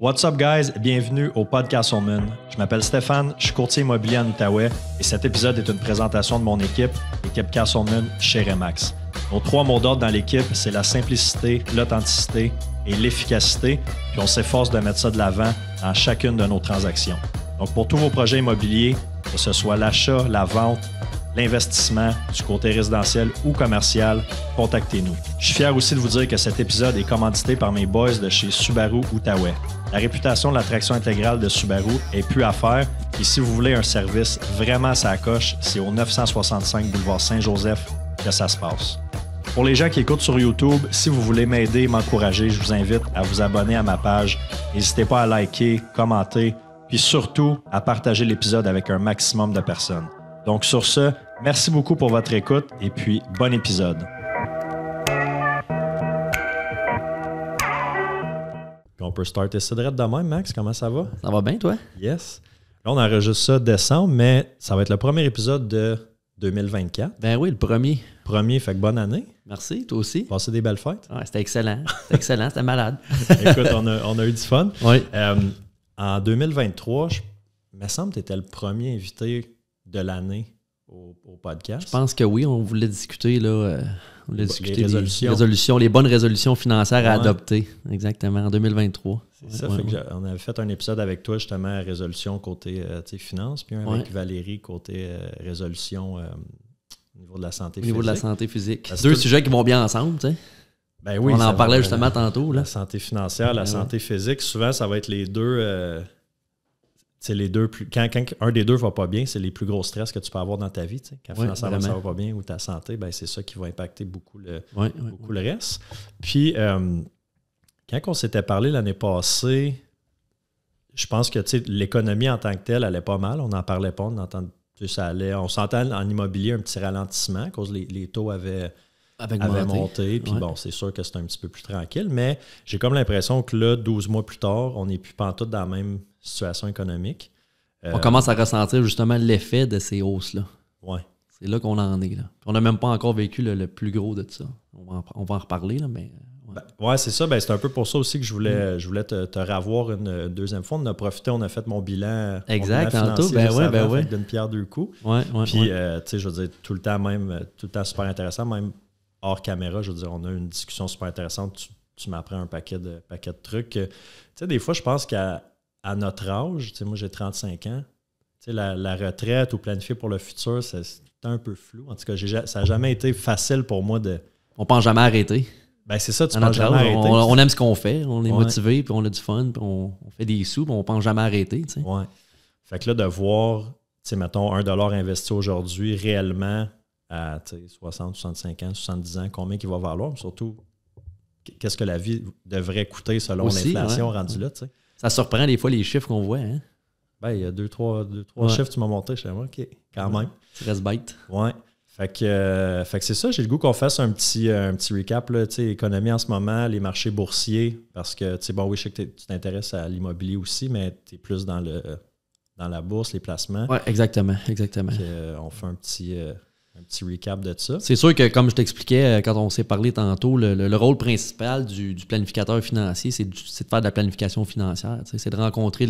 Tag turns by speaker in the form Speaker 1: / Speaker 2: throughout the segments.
Speaker 1: What's up, guys? Bienvenue au Podcast moon Je m'appelle Stéphane, je suis courtier immobilier en Outaouais et cet épisode est une présentation de mon équipe, l'équipe Moon chez Remax. Nos trois mots d'ordre dans l'équipe, c'est la simplicité, l'authenticité et l'efficacité, puis on s'efforce de mettre ça de l'avant dans chacune de nos transactions. Donc, pour tous vos projets immobiliers, que ce soit l'achat, la vente, l'investissement, du côté résidentiel ou commercial, contactez-nous. Je suis fier aussi de vous dire que cet épisode est commandité par mes boys de chez Subaru Outaouais. La réputation de l'attraction intégrale de Subaru est plus à faire et si vous voulez un service vraiment à sa coche, c'est au 965 boulevard Saint-Joseph que ça se passe. Pour les gens qui écoutent sur YouTube, si vous voulez m'aider et m'encourager, je vous invite à vous abonner à ma page. N'hésitez pas à liker, commenter, puis surtout à partager l'épisode avec un maximum de personnes. Donc sur ce, Merci beaucoup pour votre écoute et puis bon épisode. On peut starter ça direct demain, Max. Comment ça va? Ça va bien, toi? Yes. Là, on enregistre ça décembre, mais ça va être le premier épisode de 2024. Ben oui, le premier. Premier, fait que bonne année. Merci, toi aussi. Passez des belles fêtes. c'était excellent. C'était excellent, c'était malade. Écoute, on a, eu du fun. Oui. Euh, en 2023, il me semble que tu étais le premier invité de l'année au, podcast? Je
Speaker 2: pense que oui, on voulait discuter, là, euh, on voulait les, discuter résolutions. Les, bonnes résolutions financières à adopter, exactement, en 2023. C'est
Speaker 1: on avait fait un épisode avec toi justement à résolution côté euh, finance, puis avec Valérie côté euh, résolution euh, au niveau de la santé au niveau de la santé physique. Deux sujets qui
Speaker 2: vont bien ensemble, tu sais. Ben oui, on en parlait justement
Speaker 1: tantôt. Là. La santé financière, la santé physique, souvent ça va être les deux les deux plus, quand, un des deux va pas bien, c'est les plus gros stress que tu peux avoir dans ta vie. Quand ça financièrement, ça va pas bien ou ta santé, ben, c'est ça qui va impacter beaucoup le, le reste. Puis, euh, quand on s'était parlé l'année passée, je pense que l'économie en tant que telle allait pas mal. On n'en parlait pas, on ça allait. On s'entend en immobilier un petit ralentissement, à cause les, les taux avaient avec, Monté. Puis bon, c'est sûr que c'est un petit peu plus tranquille, mais j'ai comme l'impression que là, 12 mois plus tard,
Speaker 2: on n'est plus pantoute dans la même situation économique. Euh, on commence à ressentir justement l'effet de ces hausses-là. Ouais. C'est là qu'on en est. On n'a même pas encore vécu le, plus gros de ça. On va en, reparler, mais. Ben, ouais, c'est ça. Ben, c'est un peu pour ça aussi que je voulais, je voulais te, te
Speaker 1: ravoir une, deuxième fois. On a profité, on a fait mon bilan. Exact, tantôt. Ben ouais, ben ouais. D'une pierre deux coups. Ouais, Puis, euh, tu sais, je veux dire, tout le temps, même, tout le temps super intéressant, même caméra, je veux dire, on a une discussion super intéressante. Tu, m'apprends un paquet de, paquet de trucs. Euh, tu sais, des fois, je pense qu'à notre âge, tu sais, moi j'ai 35 ans, tu sais, la, retraite ou planifier pour le futur, c'est un peu flou. En tout cas, ça n'a jamais été facile pour moi de.
Speaker 2: On pense jamais arrêter. Ben c'est ça, tu penses jamais arrêter. On, aime ce qu'on fait, on est motivé, puis on a du fun, puis on, fait des sous, puis on pense jamais arrêter. Ouais. Fait que là, de voir, tu sais, mettons,
Speaker 1: un dollar investi aujourd'hui réellement à 60, 65 ans, 70 ans, combien il va valoir, mais surtout qu'est-ce que la vie devrait coûter selon l'inflation rendue là. Ça surprend des fois les chiffres qu'on voit. Hein? Ben, il y a deux, trois, deux, trois chiffres, tu m'as monté sais moi, OK, quand même. Tu restes bête. Ouais. Euh, fait que, c'est ça, j'ai le goût qu'on fasse un petit, euh, un petit recap, là, économie en ce moment, les marchés boursiers, parce que, tu sais bon, oui, je sais que tu t'intéresses à l'immobilier aussi, mais tu es plus dans, le, dans la bourse, les placements.
Speaker 2: Oui, exactement, exactement.
Speaker 1: Euh, on fait un petit, un petit recap de ça. C'est
Speaker 2: sûr que, comme je t'expliquais euh, quand on s'est parlé tantôt, le, rôle principal du, planificateur financier, c'est de, faire de la planification financière. C'est de rencontrer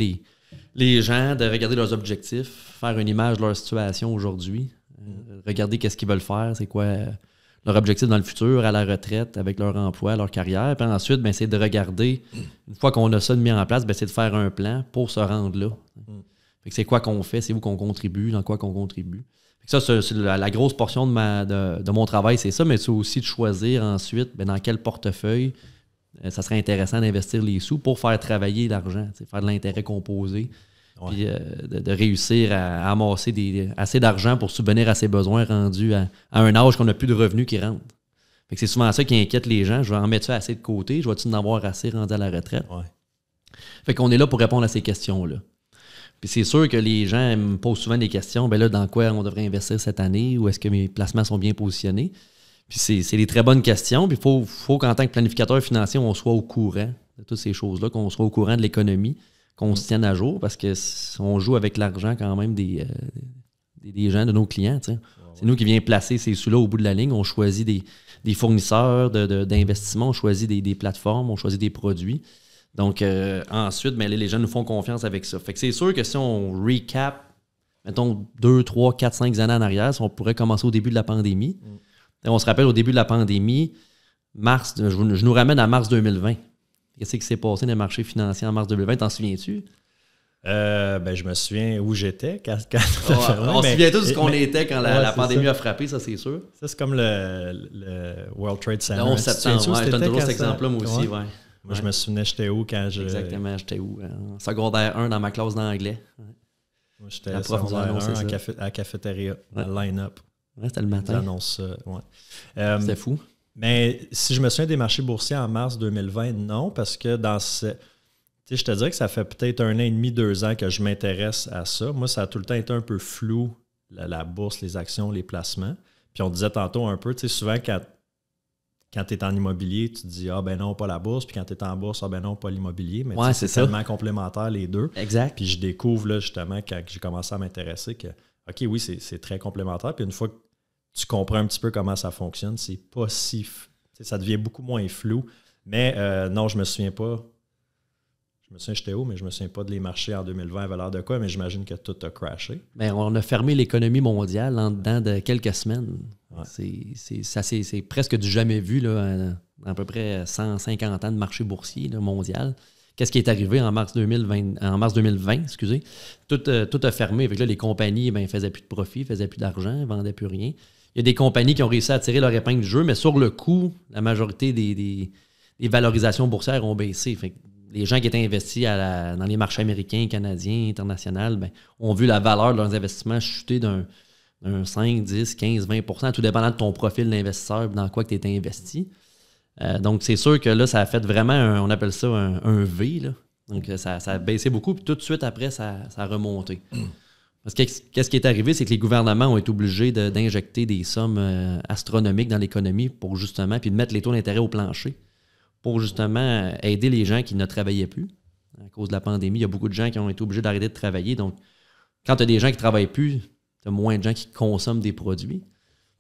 Speaker 2: les, gens, de regarder leurs objectifs, faire une image de leur situation aujourd'hui, euh, regarder qu'est-ce qu'ils veulent faire, c'est quoi euh, leur objectif dans le futur, à la retraite, avec leur emploi, leur carrière. Puis ensuite, ben, c'est de regarder, une fois qu'on a ça mis en place, ben, c'est de faire un plan pour se rendre là. Mm. C'est quoi qu'on fait, c'est où qu'on contribue, dans quoi qu'on contribue. Ça, c'est la, grosse portion de, ma, de, mon travail, c'est ça, mais c'est aussi de choisir ensuite ben, dans quel portefeuille euh, ça serait intéressant d'investir les sous pour faire travailler l'argent, faire de l'intérêt composé, puis euh, de, réussir à, amasser des, assez d'argent pour subvenir à ses besoins rendus à, un âge qu'on n'a plus de revenus qui rentrent. c'est souvent ça qui inquiète les gens. Je vais en mettre ça assez de côté, je vais-tu en avoir assez rendu à la retraite? Ouais. Fait qu'on est là pour répondre à ces questions-là. Puis c'est sûr que les gens me posent souvent des questions, ben là, dans quoi on devrait investir cette année ou est-ce que mes placements sont bien positionnés? Puis c'est des très bonnes questions. Puis il faut, faut qu'en tant que planificateur financier, on soit au courant de toutes ces choses-là, qu'on soit au courant de l'économie, qu'on se tienne à jour parce qu'on joue avec l'argent quand même des, euh, des, gens, de nos clients. C'est nous qui viens placer ces sous-là au bout de la ligne. On choisit des, fournisseurs d'investissement, de, on choisit des, plateformes, on choisit des produits. Donc, euh, ensuite, ben, les gens nous font confiance avec ça. Fait que c'est sûr que si on recap, mettons, deux, trois, quatre, cinq années en arrière, on pourrait commencer au début de la pandémie. Mm. On se rappelle au début de la pandémie, mars, je, nous ramène à mars 2020. Qu'est-ce qui s'est passé dans le marché financier en mars 2020? T'en souviens-tu? Euh, ben, je me souviens où j'étais quand, on se souvient tous de ce qu'on était quand la, pandémie a frappé, ça c'est sûr.
Speaker 1: Ça, c'est comme le, World Trade Center. On septembre, je donne toujours cet exemple moi aussi. Ouais.
Speaker 2: Moi, je me souvenais, j'étais où quand je. Exactement, j'étais où? En euh, secondaire 1 dans ma classe d'anglais. Moi, j'étais secondaire à,
Speaker 1: la cafétéria, à line-up. Ouais, c'était le matin. J'annonce ouais. Euh, c'était fou. Mais si je me souviens des marchés boursiers en mars 2020, non, parce que dans ce. Tu sais, je te dirais que ça fait peut-être un an et demi, deux ans que je m'intéresse à ça. Moi, ça a tout le temps été un peu flou, la, bourse, les actions, les placements. Puis on disait tantôt un peu, tu sais, souvent qu'à quand tu es en immobilier, tu te dis Ah ben non, pas la bourse. Puis quand tu es en bourse, Ah ben non, pas l'immobilier. Mais c'est tellement complémentaire les deux. Exact. Puis je découvre là, justement, quand j'ai commencé à m'intéresser, que OK, oui, c'est très complémentaire. Puis une fois que tu comprends un petit peu comment ça fonctionne, c'est pas si. Ça devient beaucoup moins flou. Mais euh, non, je me souviens pas je me souviens, j'étais où, mais je me souviens pas de les marchés en 2020 à valeur de quoi, mais j'imagine que tout a crashé.
Speaker 2: Bien, on a fermé l'économie mondiale en dedans de quelques semaines. C'est, presque du jamais vu, là, euh, à, peu près 150 ans de marché boursier mondial. Qu'est-ce qui est arrivé en mars 2020? En mars 2020 excusez, tout, euh, tout a fermé. les compagnies ne ben, faisaient plus de profit, faisaient plus d'argent, vendaient plus rien. Il y a des compagnies qui ont réussi à tirer leur épingle du jeu, mais sur le coup, la majorité des, valorisations boursières ont baissé les gens qui étaient investis dans les marchés américains, canadiens, internationaux, ben, ont vu la valeur de leurs investissements chuter d'un 5, 10, 15, 20 tout dépendant de ton profil d'investisseur dans quoi tu étais investi. Euh, donc, c'est sûr que là, ça a fait vraiment, on appelle ça un, V. Donc, euh, ça, a baissé beaucoup, puis tout de suite après, ça, a remonté. Parce que qu'est-ce qui est arrivé, c'est que les gouvernements ont été obligés d'injecter des sommes euh, astronomiques dans l'économie pour justement, puis de mettre les taux d'intérêt au plancher pour justement aider les gens qui ne travaillaient plus. À cause de la pandémie, il y a beaucoup de gens qui ont été obligés d'arrêter de travailler. Donc, quand tu as des gens qui ne travaillent plus, tu as moins de gens qui consomment des produits.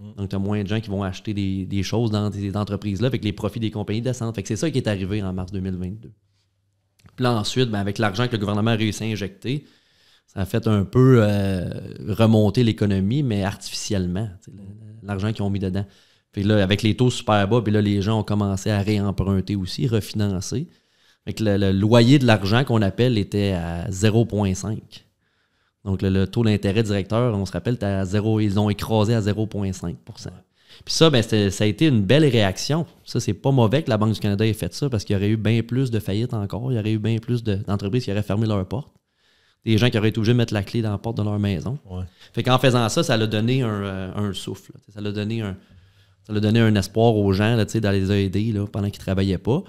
Speaker 2: Mm. Donc, tu as moins de gens qui vont acheter des, choses dans ces entreprises-là, avec les profits des compagnies descendent. Fait que c'est ça qui est arrivé en mars 2022. Puis là, ensuite, ben, avec l'argent que le gouvernement a réussi à injecter, ça a fait un peu euh, remonter l'économie, mais artificiellement, l'argent qu'ils ont mis dedans. Et là, avec les taux super bas, puis là, les gens ont commencé à réemprunter aussi, refinancer. Fait le, loyer de l'argent qu'on appelle était à 0,5. Donc, le, taux d'intérêt directeur, on se rappelle, à 0, ils ont écrasé à 0,5 Puis ça, ben, ça a été une belle réaction. Ça, c'est pas mauvais que la Banque du Canada ait fait ça parce qu'il y aurait eu bien plus de faillites encore. Il y aurait eu bien plus d'entreprises qui auraient fermé leurs portes. Des gens qui auraient été obligés de mettre la clé dans la porte de leur maison. Ouais. Fait qu'en faisant ça, ça a donné un, euh, un souffle. Ça a donné un, ça a donné un espoir aux gens d'aller les aider pendant qu'ils ne travaillaient pas.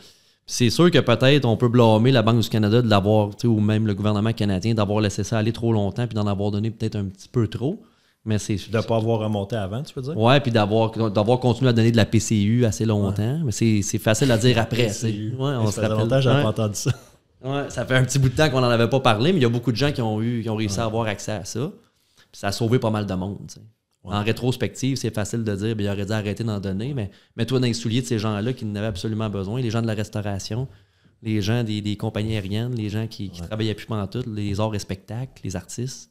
Speaker 2: C'est sûr que peut-être on peut blâmer la Banque du Canada de l'avoir, ou même le gouvernement canadien d'avoir laissé ça aller trop longtemps puis d'en avoir donné peut-être un petit peu trop. Mais c'est
Speaker 1: De ne pas avoir remonté avant, tu peux dire? Oui,
Speaker 2: puis d'avoir, continué à donner de la PCU assez longtemps. Mais c'est, facile à dire après. Ouais, on ça se que entendu ça. ça fait un petit bout de temps qu'on n'en avait pas parlé, mais il y a beaucoup de gens qui ont, eu, qui ont réussi à avoir accès à ça. ça a sauvé pas mal de monde. En rétrospective, c'est facile de dire, bien, il aurait dû arrêter d'en donner, mais mets-toi dans les souliers de ces gens-là qui n'avaient absolument besoin, les gens de la restauration, les gens des, compagnies aériennes, les gens qui, travaillaient plus pendant tout, les arts et spectacles, les artistes.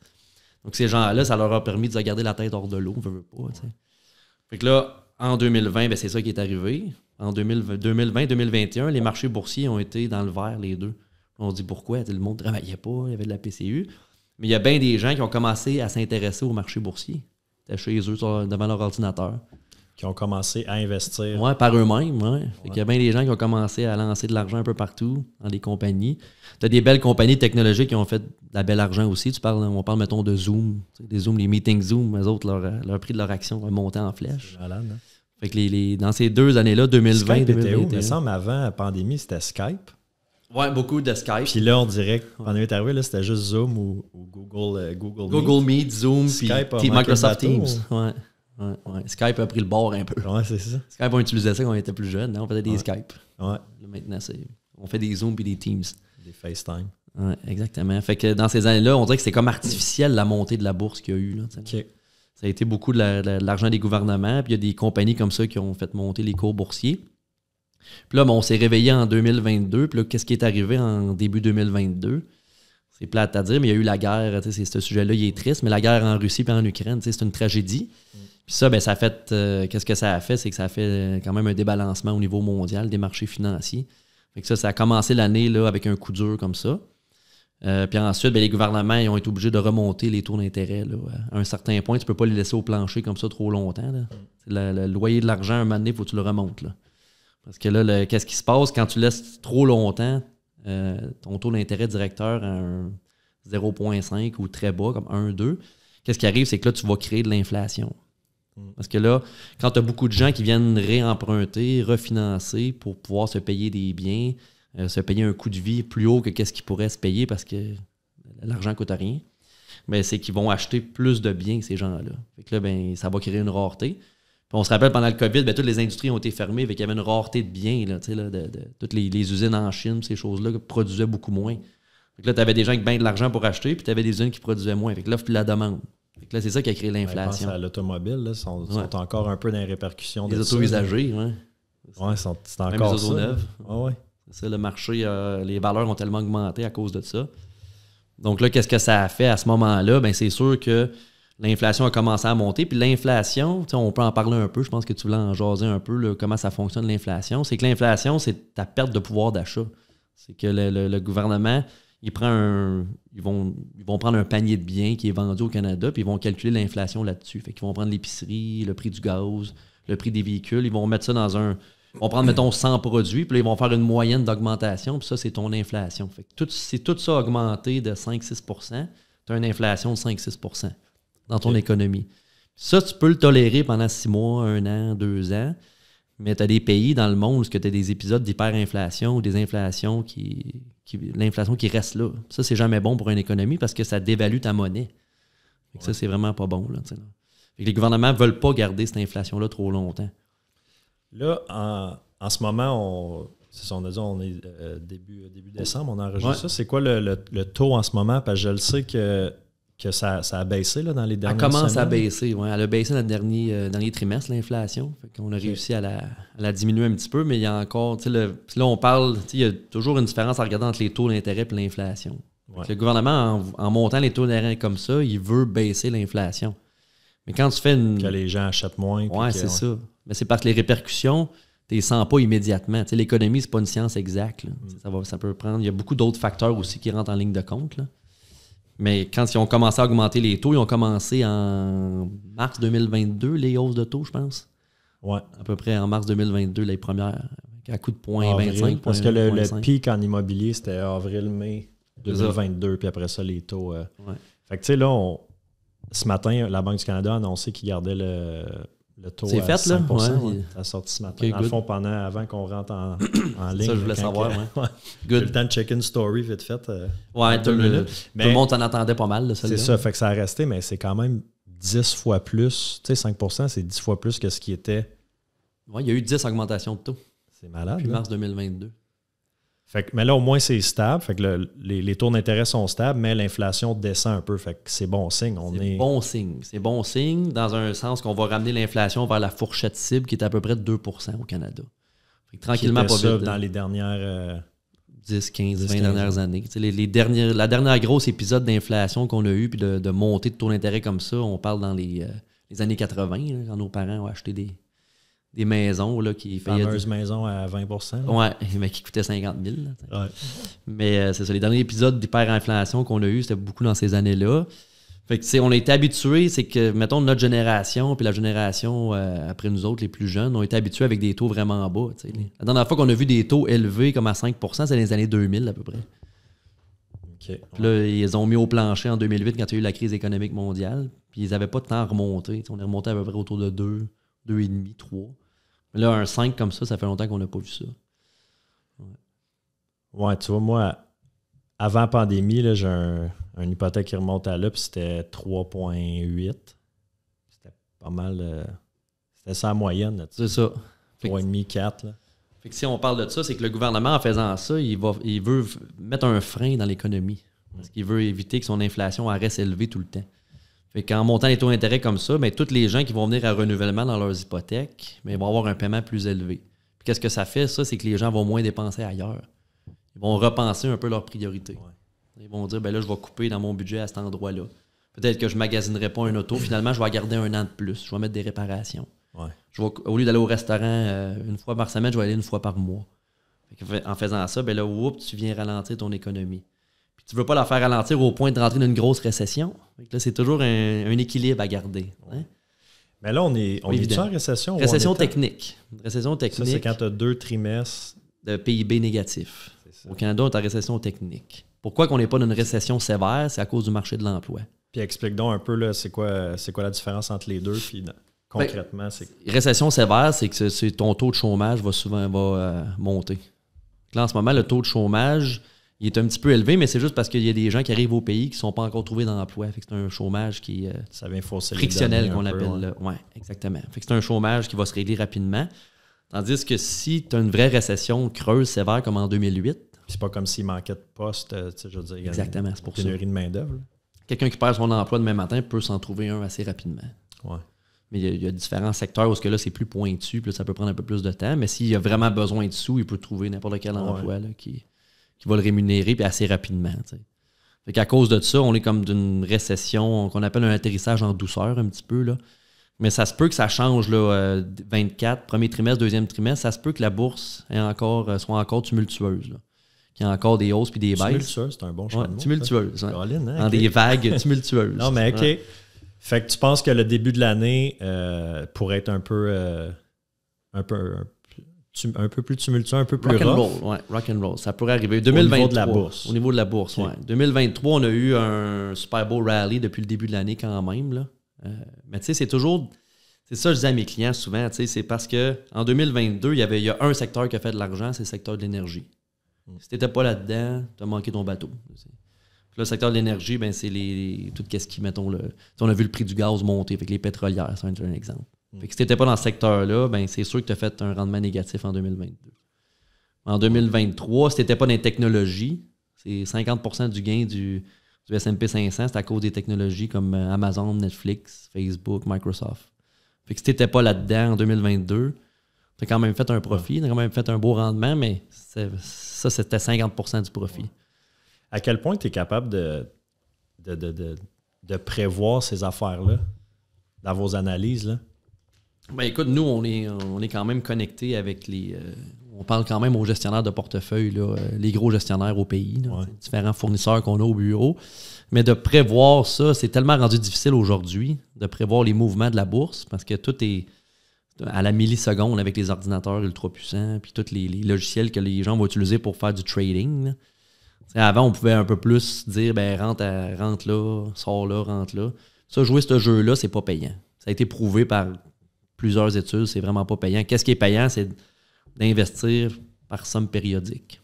Speaker 2: Donc, ces gens-là, ça leur a permis de garder la tête hors de l'eau, veut, pas. Fait que là, en 2020, ben, c'est ça qui est arrivé. En 2020-2021, les marchés boursiers ont été dans le vert, les deux. On se dit pourquoi? Le monde ne travaillait pas, il y avait de la PCU. Mais il y a bien des gens qui ont commencé à s'intéresser aux marchés boursiers chez eux devant leur ordinateur. Qui ont commencé à investir. Oui, par eux-mêmes. Ouais. Il y a bien des gens qui ont commencé à lancer de l'argent un peu partout dans des compagnies. Tu as des belles compagnies technologiques qui ont fait de la belle argent aussi. Tu parles, on parle, mettons, de Zoom. Des Zoom, les meetings Zoom, les autres, leur, prix de leur action a monté en flèche. Hein? Fait que les, dans ces deux années-là, 2020, Skype Était où?
Speaker 1: avant la pandémie, c'était Skype. Ouais, beaucoup de Skype. Puis là, on dirait qu'on est arrivé, là, c'était juste Zoom ou, Google, euh, Google, Meet. Google Meet, Zoom, Skype puis Microsoft Teams.
Speaker 2: Ouais. Ouais, Skype a pris le bord un peu. Ouais, c'est ça. Skype, on utilisait ça quand on était plus jeune. Là, hein. on faisait des Skype. Ouais. Là, maintenant, on fait des Zoom puis des Teams. Des FaceTime. Ouais, exactement. Fait que dans ces années-là, on dirait que c'est comme artificiel la montée de la bourse qu'il y a eu. Là, Ça a été beaucoup de l'argent des gouvernements. Puis il y a des compagnies comme ça qui ont fait monter les cours boursiers. Puis là, on s'est réveillé en 2022. Puis là, qu'est-ce qui est arrivé en début 2022? C'est plate à dire, mais il y a eu la guerre. c'est Ce sujet-là, il est triste, mais la guerre en Russie et en Ukraine, c'est une tragédie. Mm. Puis ça, ben, ça fait. Euh, qu'est-ce que ça a fait? C'est que ça a fait euh, quand même un débalancement au niveau mondial des marchés financiers. Fait que ça, ça a commencé l'année là, avec un coup dur comme ça. Euh, puis ensuite, ben, les gouvernements ont été obligés de remonter les taux d'intérêt. À un certain point, tu ne peux pas les laisser au plancher comme ça trop longtemps. Mm. Le, loyer de l'argent, un moment donné, il faut que tu le remontes. Parce que là, qu'est-ce qui se passe quand tu laisses trop longtemps euh, ton taux d'intérêt directeur à 0,5 ou très bas, comme 1, 2? Qu'est-ce qui arrive, c'est que là, tu vas créer de l'inflation. Mm. Parce que là, quand tu as beaucoup de gens qui viennent réemprunter, refinancer pour pouvoir se payer des biens, euh, se payer un coût de vie plus haut que qu'est-ce qu'ils pourraient se payer parce que l'argent ne coûte rien, mais c'est qu'ils vont acheter plus de biens que ces gens-là. Fait que là, ben, ça va créer une rareté on se rappelle pendant le COVID, ben, toutes les industries ont été fermées, fait il y avait une rareté de biens. Là, de, toutes les, usines en Chine, ces choses-là, produisaient beaucoup moins. Donc là, tu avais des gens qui bien de l'argent pour acheter, puis tu avais des usines qui produisaient moins. avec l'offre puis la demande. là, c'est ça qui a créé l'inflation.
Speaker 1: l'automobile, sont, sont, encore un peu dans les répercussions les auto usagers oui.
Speaker 2: c'est encore les autos neuves. Ah ouais. Ça, le marché, euh, les valeurs ont tellement augmenté à cause de ça. Donc là, qu'est-ce que ça a fait à ce moment-là? Bien, c'est sûr que l'inflation a commencé à monter. Puis l'inflation, on peut en parler un peu, je pense que tu voulais en jaser un peu, comment ça fonctionne l'inflation. C'est que l'inflation, c'est ta perte de pouvoir d'achat. C'est que le, gouvernement, il prend ils, vont, ils vont prendre un panier de biens qui est vendu au Canada, puis ils vont calculer l'inflation là-dessus. Fait qu'ils vont prendre l'épicerie, le prix du gaz, le prix des véhicules, ils vont mettre ça dans un. Ils vont prendre, mettons, 100 produits, puis ils vont faire une moyenne d'augmentation, puis ça, c'est ton inflation. Fait que tout, si tout ça a augmenté de 5-6 tu as une inflation de 5-6 dans ton économie. Ça, tu peux le tolérer pendant six mois, un an, deux ans, mais tu as des pays dans le monde où tu as des épisodes d'hyperinflation ou des inflations qui. l'inflation qui reste là. Ça, c'est jamais bon pour une économie parce que ça dévalue ta monnaie. Ça, c'est vraiment pas bon. Là, les gouvernements ne veulent pas garder cette inflation-là trop longtemps.
Speaker 1: Là, en, ce moment, on, c'est on a dit, on est euh, début, décembre, on a enregistré ça. C'est quoi le,
Speaker 2: le, taux en ce moment? Parce que je le sais que que ça, a baissé dans les dernières semaines. Elle commence à baisser, oui. Elle a baissé dans le dernier, euh, trimestre, l'inflation. On a réussi à la, diminuer un petit peu, mais il y a encore. sais, là, on parle, il y a toujours une différence en regardant entre les taux d'intérêt et l'inflation. Le gouvernement, en, montant les taux d'intérêt comme ça, il veut baisser l'inflation. Mais quand tu fais une. Que les gens achètent moins. Oui, c'est ça. Mais c'est parce que les répercussions, tu les sens pas immédiatement. L'économie, c'est pas une science exacte. Mm. Ça, peut prendre. Il y a beaucoup d'autres facteurs aussi qui rentrent en ligne de compte. Mais quand ils ont commencé à augmenter les taux, ils ont commencé en mars 2022, les hausses de taux, je pense. Ouais. À peu près en mars 2022, les premières, à coup de point 25. Parce que le,
Speaker 1: pic en immobilier, c'était avril-mai 2022, puis après ça, les taux. Euh. Oui. Fait que tu sais, là, ce matin, la Banque du Canada a annoncé qu'ils gardait le le taux C'est fait, 5%, là? Ouais, ouais. sorti ce matin. dans le fond, pendant, avant qu'on rentre en, en, ligne. Ça, je voulais savoir. good. le temps de check-in story vite fait. Euh,
Speaker 2: ouais, deux minutes. Mais, tout le monde en attendait pas mal. C'est ça, fait
Speaker 1: que ça a resté, mais c'est quand même 10 fois plus. Tu sais, 5 c'est 10 fois plus que ce qui était.
Speaker 2: Oui, il y a eu 10 augmentations de taux. C'est malade. Depuis mars 2022
Speaker 1: mais là, au moins, c'est stable. Fait les, taux d'intérêt sont stables, mais l'inflation descend un peu. Fait que c'est bon signe. On c'est est... bon signe. C'est bon
Speaker 2: signe dans un sens qu'on va ramener l'inflation vers la fourchette cible qui est à peu près de 2 au Canada. tranquillement, pas vite. dans hein. les dernières... 10, 15, 20 dernières années. les, la dernière grosse épisode d'inflation qu'on a eu, puis de, de montée de taux d'intérêt comme ça, on parle dans les, euh, années 80, quand nos parents ont acheté des, des maisons là, qui faisaient Fameuses
Speaker 1: maisons à 20 Oui,
Speaker 2: mais qui coûtaient 50 000. Mais euh, c'est ça. Les derniers épisodes d'hyperinflation qu'on a eu, c'était beaucoup dans ces années-là. Fait que, on a été habitués, c'est que, mettons, notre génération, puis la génération euh, après nous autres, les plus jeunes, ont été habitués avec des taux vraiment bas. La dernière fois qu'on a vu des taux élevés comme à 5 c'est dans les années 2000 à peu près. là, ils ont mis au plancher en 2008 quand il y a eu la crise économique mondiale. Puis ils n'avaient pas de temps à remonter. on est remonté à peu près autour de 2, 2,5, 3. là, un 5 comme ça, ça fait longtemps qu'on n'a pas vu ça. Ouais. tu vois, moi, avant
Speaker 1: pandémie, j'ai un, une hypothèque qui remonte à là, puis c'était 3,8. C'était pas mal. Euh, c'était ça la moyenne. C'est ça. 3,5, 4.
Speaker 2: Fait que si on parle de ça, c'est que le gouvernement, en faisant ça, il, va, il veut mettre un frein dans l'économie. Parce qu'il veut éviter que son inflation reste élevée tout le temps. En montant les taux d'intérêt comme ça, bien, tous les gens qui vont venir à renouvellement dans leurs hypothèques ben, vont avoir un paiement plus élevé. Puis qu'est-ce que ça fait, ça? C'est que les gens vont moins dépenser ailleurs. Ils vont repenser un peu leurs priorités. Ils vont dire, ben là, je vais couper dans mon budget à cet endroit-là. Peut-être que je ne magasinerai pas un auto. Finalement, je vais garder un an de plus. Je vais mettre des réparations. au lieu d'aller au restaurant euh, une fois par semaine, je vais aller une fois par mois. en faisant ça, ben là, tu viens ralentir ton économie tu veux pas la faire ralentir au point de rentrer dans une grosse récession. là, c'est toujours un, équilibre à garder. Hein? Mais là, on est, on en récession? Récession technique. Récession technique. Ça, c'est quand tu as deux trimestres. De PIB négatif. Au Canada, on est en récession technique. Pourquoi qu'on n'est pas dans une récession sévère? C'est à cause du marché de l'emploi.
Speaker 1: Puis explique donc un peu, c'est quoi, quoi la différence entre les deux? Puis ben, concrètement, c'est...
Speaker 2: Récession sévère, c'est que ton taux de chômage va souvent va, euh, monter. là, en ce moment, le taux de chômage il est un petit peu élevé, mais c'est juste parce qu'il y a des gens qui arrivent au pays qui ne sont pas encore trouvés dans l'emploi. C'est un chômage qui euh, est frictionnel qu'on appelle. Oui, ouais. exactement. C'est un chômage qui va se régler rapidement. Tandis que si tu as une vraie récession creuse, sévère, comme en 2008.
Speaker 1: C'est pas comme s'il manquait de postes, euh, je veux dire, Exactement, c'est pour une pénurie de main-d'œuvre.
Speaker 2: Quelqu'un qui perd son emploi demain matin peut s'en trouver un assez rapidement. Ouais. Mais il y, a, différents secteurs où ce que là, c'est plus pointu, puis ça peut prendre un peu plus de temps. Mais s'il a vraiment besoin de sous, il peut trouver n'importe quel emploi qui qui va le rémunérer assez rapidement. T'sais. Fait qu'à cause de ça, on est comme d'une récession qu'on appelle un atterrissage en douceur un petit peu. Là. Mais ça se peut que ça change le euh, 24, premier trimestre, deuxième trimestre. Ça se peut que la bourse est encore, euh, soit encore tumultueuse. qui Qu'il y a encore des hausses puis des baisses. Tumultueuse, c'est un bon chemin. tumultueuse. Hein, des vagues tumultueuses. non, mais OK. Fait que tu penses que le
Speaker 1: début de l'année euh, pourrait être un peu, un peu un peu plus tumultueux, un peu plus rock
Speaker 2: ouais, rock ça pourrait arriver. au niveau de la bourse. Au niveau de la bourse, 2023, on a eu un super beau rally depuis le début de l'année quand même. Là. Euh, mais tu sais, c'est toujours... C'est ça que je dis à mes clients souvent, c'est parce qu'en 2022, il y, avait, a un secteur qui a fait de l'argent, c'est le secteur de l'énergie. Mm. Si tu n'étais pas là-dedans, tu as manqué ton bateau. le secteur de l'énergie, ben, c'est les, tout ce qui, mettons, le, on a vu le prix du gaz monter, avec les pétrolières, c'est un exemple. Fait que si t'étais pas dans ce secteur-là, ben c'est sûr que tu as fait un rendement négatif en 2022. En 2023, si tu pas dans les technologies, c'est 50 du gain du, du S&P 500, c'est à cause des technologies comme euh, Amazon, Netflix, Facebook, Microsoft. Fait que si tu n'étais pas là-dedans en 2022, tu as quand même fait un profit, tu as quand même fait un beau rendement, mais ça, c'était 50 du profit. À quel
Speaker 1: point tu es capable de, de, de, prévoir ces affaires-là
Speaker 2: dans vos analyses? Là? Ben écoute, nous, on est, on est quand même connectés avec les. Euh, on parle quand même aux gestionnaires de portefeuille, euh, les gros gestionnaires au pays, différents fournisseurs qu'on a au bureau. Mais de prévoir ça, c'est tellement rendu difficile aujourd'hui de prévoir les mouvements de la bourse parce que tout est à la milliseconde avec les ordinateurs ultra puissants, puis tous les, logiciels que les gens vont utiliser pour faire du trading. Avant, on pouvait un peu plus dire ben, rentre, rentre là, sors là, rentre là. Ça, jouer ce jeu-là, c'est pas payant. Ça a été prouvé par plusieurs études, c'est vraiment pas payant. Qu'est-ce qui est payant, c'est d'investir par somme périodique.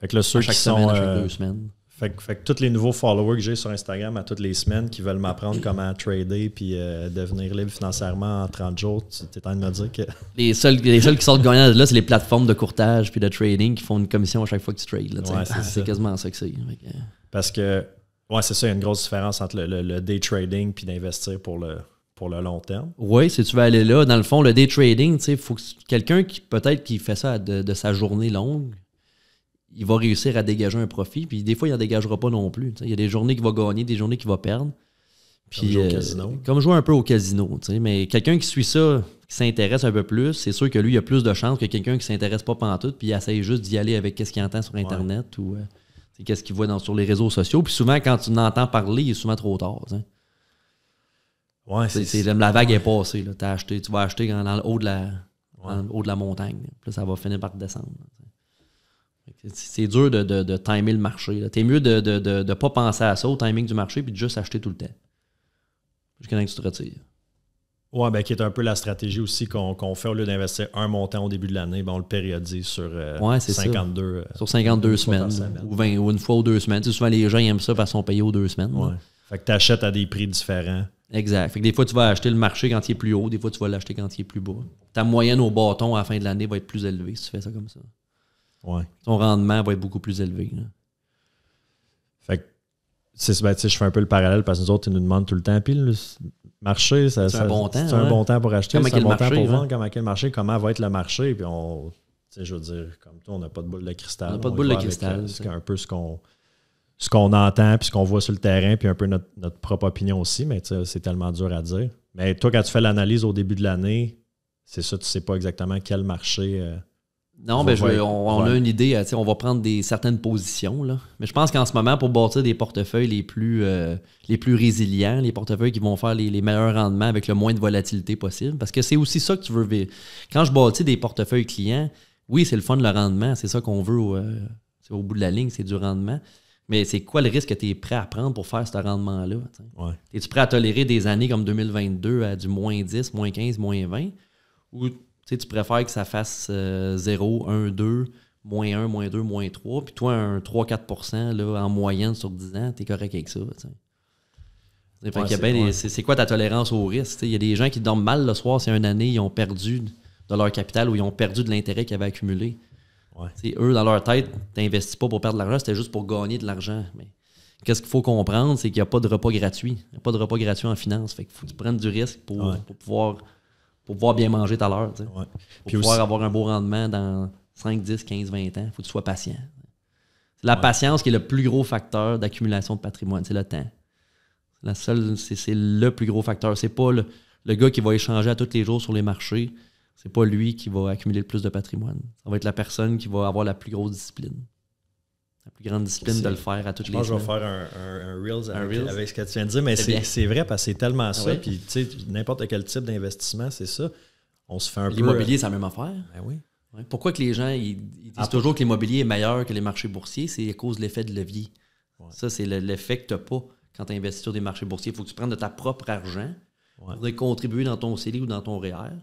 Speaker 2: Fait que là, ceux chaque qui semaine, sont, euh, deux semaines.
Speaker 1: Fait que, tous les nouveaux followers que j'ai sur Instagram à toutes les semaines qui veulent m'apprendre comment trader puis euh, devenir libre financièrement en 30 jours, tu es en train de me dire que.
Speaker 2: Les seuls, qui sortent gagnants là, c'est les plateformes de courtage puis de trading qui font une commission à chaque fois que tu trades. c'est quasiment ça que c'est.
Speaker 1: Parce que, ouais, c'est ça, il y a une grosse différence entre le day trading puis d'investir pour le,
Speaker 2: pour le long terme. Oui, si tu veux aller là, dans le fond, le day trading, faut que quelqu'un qui peut-être qui fait ça de, sa journée longue, il va réussir à dégager un profit. Puis des fois, il n'en dégagera pas non plus. Il y a des journées qu'il va gagner, des journées qu'il va perdre. Puis, comme jouer au euh, un peu au casino. Mais quelqu'un qui suit ça, qui s'intéresse un peu plus, c'est sûr que lui, il a plus de chances que quelqu'un qui s'intéresse pas tout. puis il essaye juste d'y aller avec ce qu'il entend sur Internet ou euh, qu'est-ce qu'il voit dans, sur les réseaux sociaux. Puis souvent, quand tu n'entends parler, il est souvent trop tard. Ouais, c'est, la vague est passée. Là. tu vas acheter dans, le haut de la, de la montagne. ça va finir par descendre. C'est, dur de, timer le marché. T'es mieux de ne pas penser à ça, au timing du marché, puis de juste acheter tout le temps. Jusqu'à temps que tu te retires.
Speaker 1: Oui, ben, qui est un peu la stratégie aussi qu'on, fait au lieu d'investir un montant au début de l'année, ben, on le périodise sur, 52, euh, euh, sur 52 semaines.
Speaker 2: Ou, une fois aux deux semaines. Tu souvent, les gens aiment ça parce qu'ils sont aux deux semaines. Fait que tu achètes à des prix différents Exact. Fait que des fois, tu vas acheter le marché quand il est plus haut, des fois, tu vas l'acheter quand il est plus bas. Ta moyenne au bâton à la fin de l'année va être plus élevée si tu fais ça comme ça. Ouais. Ton rendement va être beaucoup plus élevé.
Speaker 1: Fait que, c'est, ben, je fais un peu le parallèle parce que nous autres, ils nous demandent tout le temps, puis le marché, ça, c'est un, bon, temps, un hein? bon temps pour acheter, c'est un bon temps pour hein? vendre, comment quel marché, comment va être le marché, puis on, je veux dire, comme toi, on n'a pas de boule de cristal. On n'a pas de boule de cristal. Euh, c'est un peu ce qu'on ce qu'on entend, puis ce qu'on voit sur le terrain, puis un peu notre, propre opinion aussi, mais c'est tellement dur à dire. Mais toi, quand tu fais l'analyse au début de l'année, c'est ça, tu ne sais pas exactement quel marché. Euh,
Speaker 2: non, mais on, a une idée, on va prendre des, certaines positions. Là. Mais je pense qu'en ce moment, pour bâtir des portefeuilles les plus, euh, les plus résilients, les portefeuilles qui vont faire les, meilleurs rendements avec le moins de volatilité possible, parce que c'est aussi ça que tu veux vivre. Quand je bâtis des portefeuilles clients, oui, c'est le fun, le rendement, c'est ça qu'on veut C'est euh, au bout de la ligne, c'est du rendement. Mais c'est quoi le risque que tu es prêt à prendre pour faire ce rendement-là? Ouais. Es-tu prêt à tolérer des années comme 2022 à du moins 10, moins 15, moins 20? Ou tu préfères que ça fasse 0, 1, 2, moins 1, moins 2, moins 3, puis toi, un 3-4 en moyenne sur 10 ans, tu es correct avec ça. c'est quoi ta tolérance au risque? Il y a des gens qui dorment mal le soir, c'est une année, ils ont perdu de leur capital ou ils ont perdu de l'intérêt qu'ils avaient accumulé. Eux, dans leur tête, tu n'investis pas pour perdre de l'argent, c'était juste pour gagner de l'argent. Mais qu'est-ce qu'il faut comprendre, c'est qu'il n'y a pas de repas gratuit. Il n'y a pas de repas gratuit en finance. Fait faut prendre du risque pour, pouvoir, pour pouvoir bien manger tout à l'heure. Pour pouvoir avoir un beau rendement dans 5, 10, 15, 20 ans, il faut que tu sois patient. C'est la patience qui est le plus gros facteur d'accumulation de patrimoine, c'est le temps. c'est, le plus gros facteur. C'est pas le, le gars qui va échanger à tous les jours sur les marchés c'est pas lui qui va accumuler le plus de patrimoine. Ça va être la personne qui va avoir la plus grosse discipline. La plus grande discipline de le faire à toutes les pense Je vais
Speaker 1: faire un, un, Reels avec, ce que tu viens de dire, mais c'est
Speaker 2: vrai parce que c'est tellement ah ça. Puis, tu sais, n'importe quel type d'investissement, c'est ça. On se fait un L'immobilier, c'est la même affaire. Ben Pourquoi que les gens disent ah, toujours que l'immobilier est meilleur que les marchés boursiers? C'est à cause de l'effet de levier. Ça, c'est l'effet que tu n'as pas quand tu investis sur des marchés boursiers. Il faut que tu prennes de ta propre argent pour contribuer dans ton CELI ou dans ton REER e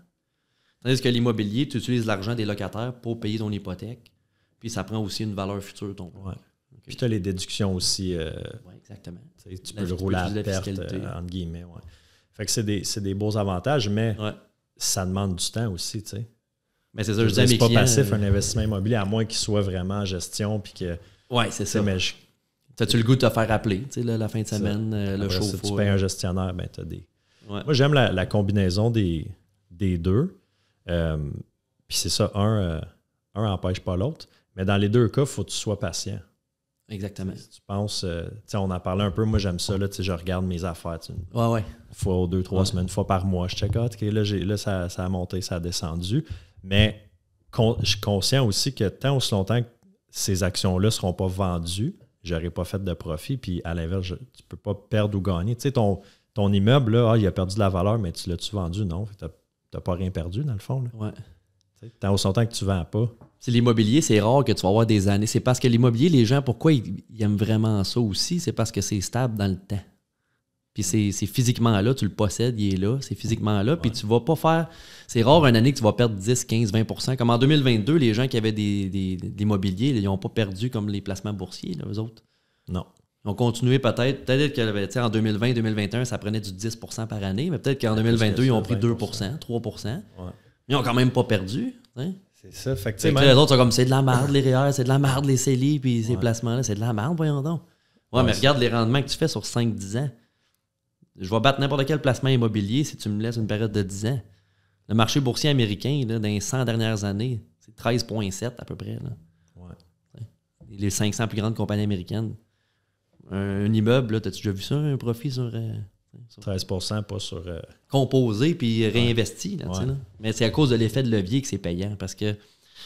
Speaker 2: Tandis que l'immobilier, tu utilises l'argent des locataires pour payer ton hypothèque, puis ça prend aussi une valeur future, ton
Speaker 1: Puis tu as les déductions aussi. Euh, oui, exactement. Tu peux le rouler la perte, euh, entre guillemets. Fait que c'est des, des, beaux avantages, mais ça demande du temps aussi, tu sais. Mais c'est ça, je, dis pas passif euh, un investissement immobilier, à moins qu'il soit vraiment en gestion, puis que... Oui, c'est ça. Mais tu
Speaker 2: le goût de te faire appeler, la fin de semaine, le chauffeur Si tu payes un gestionnaire,
Speaker 1: ben, des... Moi, j'aime la, combinaison des, des deux. Euh, puis c'est ça, euh, un, empêche pas l'autre. Mais dans les deux cas, il faut que tu sois patient. Exactement. tu penses, euh, tiens on en parlé un peu, moi j'aime ça, là, je regarde mes affaires. Une fois deux, trois semaines, une fois par mois, je check ah, out, là, là ça, a monté, ça a descendu. Mais je suis conscient aussi que tant aussi longtemps que ces actions-là ne seront pas vendues, n'aurai pas fait de profit. Puis à l'inverse, tu peux pas perdre ou gagner. Tu sais, ton, ton immeuble, là, ah, il a perdu de la valeur,
Speaker 2: mais tu l'as-tu vendu? Non. Tu n'as n'as pas rien perdu, dans le fond. Là. Ouais. Tant au son temps que tu vends pas. C'est l'immobilier, c'est rare que tu vas avoir des années. C'est parce que l'immobilier, les gens, pourquoi ils, aiment vraiment ça aussi? C'est parce que c'est stable dans le temps. Puis c'est physiquement là, tu le possèdes, il est là, c'est physiquement là. Puis tu vas pas faire. C'est rare une année que tu vas perdre 10, 15, 20 Comme en 2022, les gens qui avaient des, des, ils n'ont pas perdu comme les placements boursiers, là, eux autres. Non. Ils ont continué peut-être. Peut-être qu'en ben, 2020-2021, ça prenait du 10 par année, mais peut-être qu'en 2022, ils ont pris 2 3 mais Ils n'ont quand même pas perdu. C'est ça. Fait même... Les autres sont comme c'est de la merde, les REER, e c'est de la merde, les CELI, puis ces placements-là, c'est de la merde, voyons donc. Ouais, mais regarde les rendements que tu fais sur 5-10 ans. Je vais battre n'importe quel placement immobilier si tu me laisses une période de 10 ans. Le marché boursier américain, dans les 100 dernières années, c'est 13,7 à peu près. Là. Les 500 plus grandes compagnies américaines. Un, immeuble, t'as-tu déjà vu ça, un profit sur. 13 euh, pas sur. Euh, Composé puis réinvesti. Mais c'est à cause de l'effet de levier que c'est payant parce que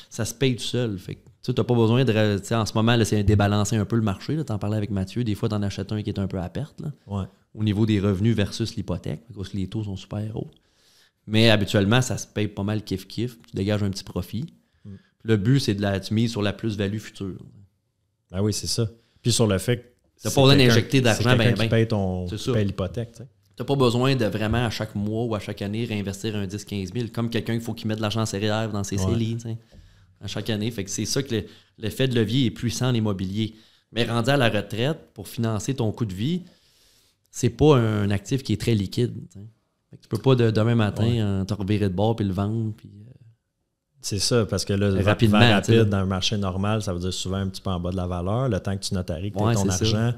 Speaker 2: ça se paye tout seul. tu n'as pas besoin de. En ce moment, c'est débalancer un peu le marché. Tu en parlais avec Mathieu. Des fois, tu en achètes un qui est un peu à perte. Au niveau des revenus versus l'hypothèque, parce que les taux sont super hauts. Mais habituellement, ça se paye pas mal kiff-kiff. Tu dégages un petit profit. Mm. Le but, c'est de la. Tu sur la plus-value future. Ah oui, c'est ça. Puis sur le fait que
Speaker 1: tu n'as pas besoin d'injecter d'argent. Ben, ben. paye ton l'hypothèque.
Speaker 2: T'as pas besoin de vraiment à chaque mois ou à chaque année réinvestir un 10-15 000 comme quelqu'un qu'il faut qu'il mette de l'argent en dans ses ouais. à chaque année. Fait que c'est ça que l'effet de levier est puissant en immobilier. Mais rendu à la retraite pour financer ton coût de vie, c'est pas un actif qui est très liquide. Tu ne tu peux pas demain matin ouais. revirer de bord puis le vendre. Puis, euh, c'est ça, parce que le rapidement, rapide dans
Speaker 1: un marché normal, ça veut dire souvent un petit peu en bas de la valeur. Le temps que tu notaries, que tu as ton argent,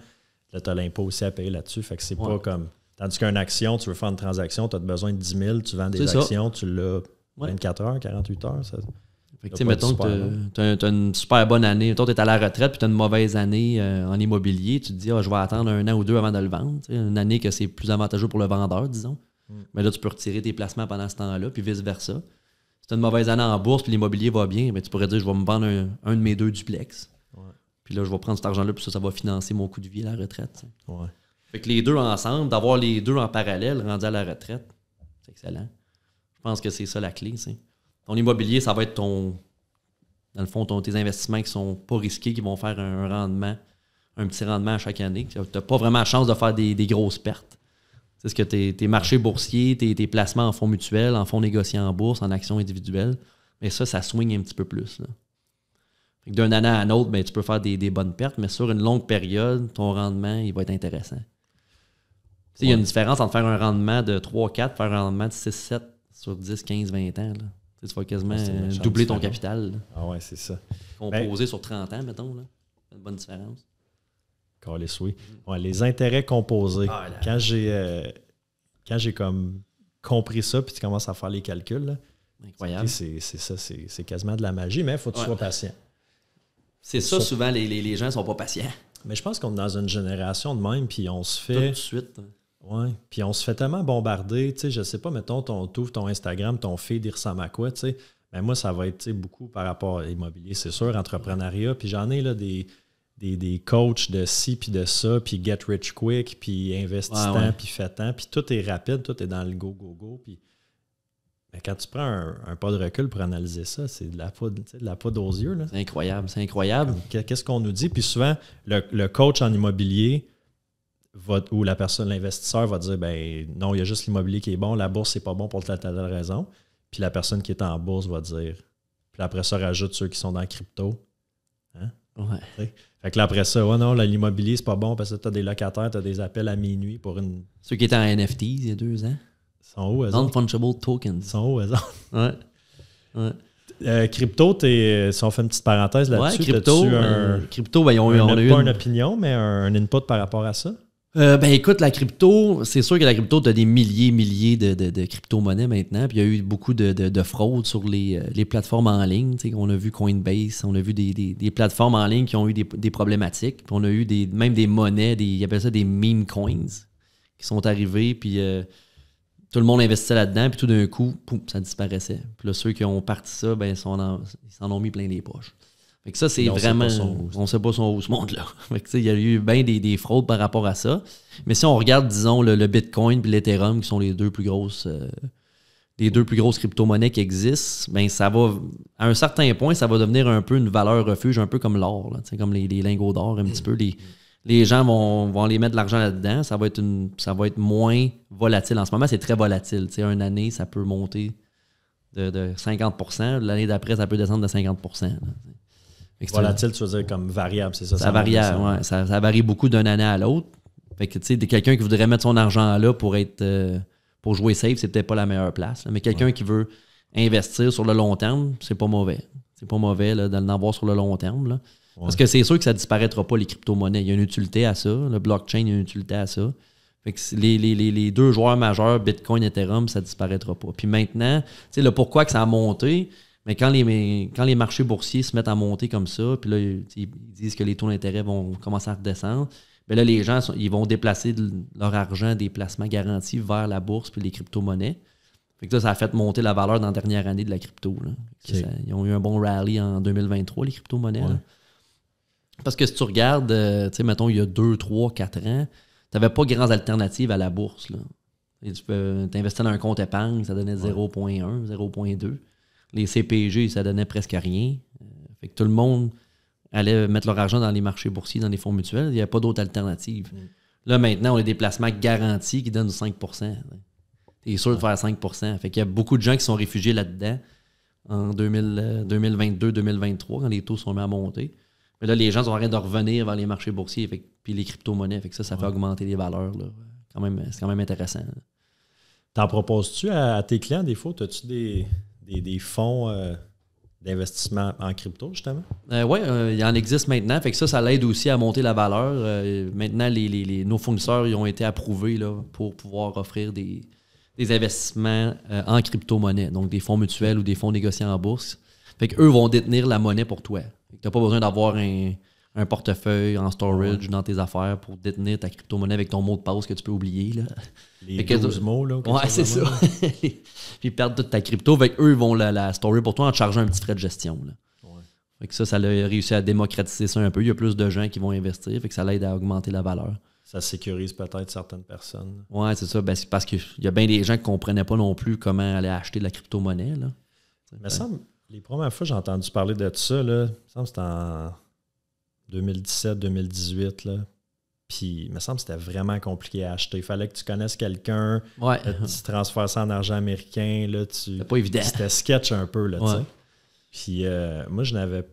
Speaker 1: tu as l'impôt aussi à payer là-dessus. Fait que c'est pas comme. Tandis qu'une action, tu veux faire une transaction, tu as besoin de 10 000, tu vends des actions, tu l'as 24 heures, 48 heures. Ça, fait que, mettons que
Speaker 2: tu as, une super bonne année. Toi, tu es à la retraite puis tu as une mauvaise année euh, en immobilier. Tu te dis, ah, je vais attendre un an ou deux avant de le vendre. une année que c'est plus avantageux pour le vendeur, disons. Hmm. Mais là, tu peux retirer tes placements pendant ce temps-là, puis vice-versa as une mauvaise année en bourse, puis l'immobilier va bien, mais tu pourrais dire, je vais me vendre un, de mes deux duplex. Puis là, je vais prendre cet argent-là, puis ça, ça va financer mon coût de vie à la retraite. Ouais. Fait que les deux ensemble, d'avoir les deux en parallèle rendu à la retraite, c'est excellent. Je pense que c'est ça la clé. Ton immobilier, ça va être ton. Dans le fond, ton, tes investissements qui sont pas risqués, qui vont faire un, rendement, un petit rendement à chaque année. Tu n'as pas vraiment la chance de faire des grosses pertes. C'est ce que tes, marchés boursiers, tes, placements en fonds mutuels, en fonds négociés en bourse, en actions individuelles. Mais ça, ça swing un petit peu plus. D'un an à un autre, ben, tu peux faire des, bonnes pertes, mais sur une longue période, ton rendement, il va être intéressant. Il y a une différence entre faire un rendement de 3-4, faire un rendement de 6-7 sur 10, 15, 20 ans. Tu vas quasiment euh, doubler ton capital. Ah ouais, c'est ça. Composé ben sur 30 ans, mettons. Là. Une bonne différence
Speaker 1: les intérêts composés. Ah, quand j'ai euh, quand j'ai comme compris ça, puis tu commences à faire les calculs, Incroyable. C'est c'est quasiment de la magie, mais
Speaker 2: il faut que tu sois patient. C'est ça, souvent, les, gens ne sont pas patients. Mais je pense qu'on est dans une
Speaker 1: génération de même, puis on se fait. Tout de suite. Hein. puis on se fait tellement bombarder. Tu sais, je sais pas, mettons, ton, ouvres ton Instagram, ton feed, il ressemble à quoi, moi, ça va être beaucoup par rapport à l'immobilier, c'est sûr, entrepreneuriat. Puis j'en ai là, des, des, coachs de ci puis de ça, puis get rich quick, puis investissant, puis faitant, puis tout est rapide, tout est dans le go, go, go. Puis quand tu prends un, pas de recul pour analyser ça, c'est de la poudre, de la aux yeux. C'est incroyable, c'est incroyable. Qu'est-ce qu'on nous dit? Puis souvent, le, coach en immobilier, ou la personne, l'investisseur va dire ben non, il y a juste l'immobilier qui est bon, la bourse, c'est pas bon pour telle, telle, raison. Puis la personne qui est en bourse va dire. Puis après ça, rajoute ceux qui sont dans crypto. Hein? Ouais. Fait que après ça, ouais, non, l'immobilier, c'est pas bon parce que tu as des locataires, tu as des appels à minuit pour une. Ceux qui étaient en NFT il y a deux ans. Sont
Speaker 2: où, Non-fungible tokens. Sont où, Ouais.
Speaker 1: ouais. Euh, crypto, es,
Speaker 2: si on fait une petite parenthèse là-dessus, ouais, crypto, euh, crypto ben, ils ont, eu on eu. Pas une... opinion,
Speaker 1: mais un input par rapport à ça?
Speaker 2: Euh, ben écoute, la crypto, c'est sûr que la crypto, tu as des milliers, milliers de, crypto-monnaies maintenant. Puis il y a eu beaucoup de, de fraudes sur euh, les, plateformes en ligne. T'sais, on a vu Coinbase, on a vu des, plateformes en ligne qui ont eu des, problématiques. Puis on a eu des, même des monnaies, des, ils appellent ça des meme coins qui sont arrivés Puis euh, tout le monde investissait là-dedans. Puis tout d'un coup, poum, ça disparaissait. Puis là, ceux qui ont parti ça, ben, ils s'en ont mis plein les poches. Fait ça, c'est vraiment. on sait pas son où ce monde-là. Il y a eu bien des, fraudes par rapport à ça. Mais si on regarde, disons, le, Bitcoin et l'Ethereum, qui sont les deux plus grosses. Euh, les deux plus grosses crypto-monnaies qui existent, ben ça va, à un certain point, ça va devenir un peu une valeur refuge, un peu comme l'or, comme les, lingots d'or, un petit mm. peu. Les, gens vont, vont aller mettre de l'argent là-dedans, ça va être ça va être moins volatile. En ce moment, c'est très volatile. sais, une année, ça peut monter de, 50 l'année d'après, ça peut descendre de 50 Volatile,
Speaker 1: tu veux dire comme variable, c'est ça? Ça,
Speaker 2: varie, beaucoup d'une année à l'autre. Fait que, tu sais, quelqu'un qui voudrait mettre son argent là pour être euh, pour jouer safe, c'est peut-être pas la meilleure place. Mais quelqu'un qui veut investir sur le long terme, c'est pas mauvais. C'est pas mauvais d'en avoir sur le long terme. Parce que c'est sûr que ça disparaîtra pas, les crypto-monnaies. Il y a une utilité à ça. Le blockchain, il y a une utilité à ça. les, les, deux joueurs majeurs, Bitcoin, et Ethereum, ça disparaîtra pas. Puis maintenant, tu sais, le pourquoi que ça a monté, mais quand les, quand les marchés boursiers se mettent à monter comme ça, puis là, ils disent que les taux d'intérêt vont commencer à redescendre, bien là, les gens, ils vont déplacer leur argent des placements garantis vers la bourse puis les crypto-monnaies. Fait que ça a fait monter la valeur dans la dernière année de la crypto. ils ont eu un bon rally en 2023, les crypto-monnaies. Parce que si tu regardes, euh, tu sais, mettons, il y a 2, 3, 4 ans, tu n'avais pas grandes alternatives à la bourse. Là. tu peux, investis dans un compte épargne, ça donnait 0.1, 0.2 les CPG, ça donnait presque rien. Euh, fait que tout le monde allait mettre leur argent dans les marchés boursiers, dans les fonds mutuels. Il n'y avait pas d'autre alternative. Mm. Là, maintenant, on a des placements garantis qui donnent 5 Tu es sûr de faire 5 Fait qu'il y a beaucoup de gens qui sont réfugiés là-dedans en 2022-2023, euh, quand les taux sont mis à monter. Mais là, les gens sont en de revenir vers les marchés boursiers, et puis les crypto-monnaies. Fait ça, ça fait augmenter les valeurs. Quand même, c'est quand même intéressant.
Speaker 1: T'en proposes-tu à, tes clients des fois? As-tu des, des, fonds euh, d'investissement en crypto, justement?
Speaker 2: Euh, oui, euh, il en existe maintenant. Fait que ça, ça l'aide aussi à monter la valeur. maintenant, les, nos fournisseurs ils ont été approuvés là, pour pouvoir offrir des, investissements en crypto-monnaie, donc des fonds mutuels ou des fonds négociés en bourse. Fait eux vont détenir la monnaie pour toi. Tu n'as pas besoin d'avoir un un portefeuille en storage dans tes affaires pour détenir ta crypto-monnaie avec ton mot de passe que tu peux oublier. Là. Les mots, Ouais, c'est ça. Puis perdre toute ta crypto. Fait eux vont la, la storer pour toi en te chargeant un petit frais de gestion. Là. Fait ça, ça a réussi à démocratiser ça un peu. Il y a plus de gens qui vont investir. que ça l'aide à augmenter la valeur.
Speaker 1: Ça sécurise peut-être certaines personnes.
Speaker 2: Ouais, c'est ça. Ben, parce qu'il y a bien des gens qui ne comprenaient pas non plus comment aller acheter de la crypto-monnaie. Mais ça, les
Speaker 1: premières fois que j'ai entendu parler de ça, là, ça me semble que c'était en 2017-2018. là, Puis, il me semble que c'était vraiment compliqué à acheter. Il fallait que tu connaisses quelqu'un, euh, tu transfères ça en argent américain. Là, tu, C'était sketch un peu. Là, Puis, euh, moi, je n'avais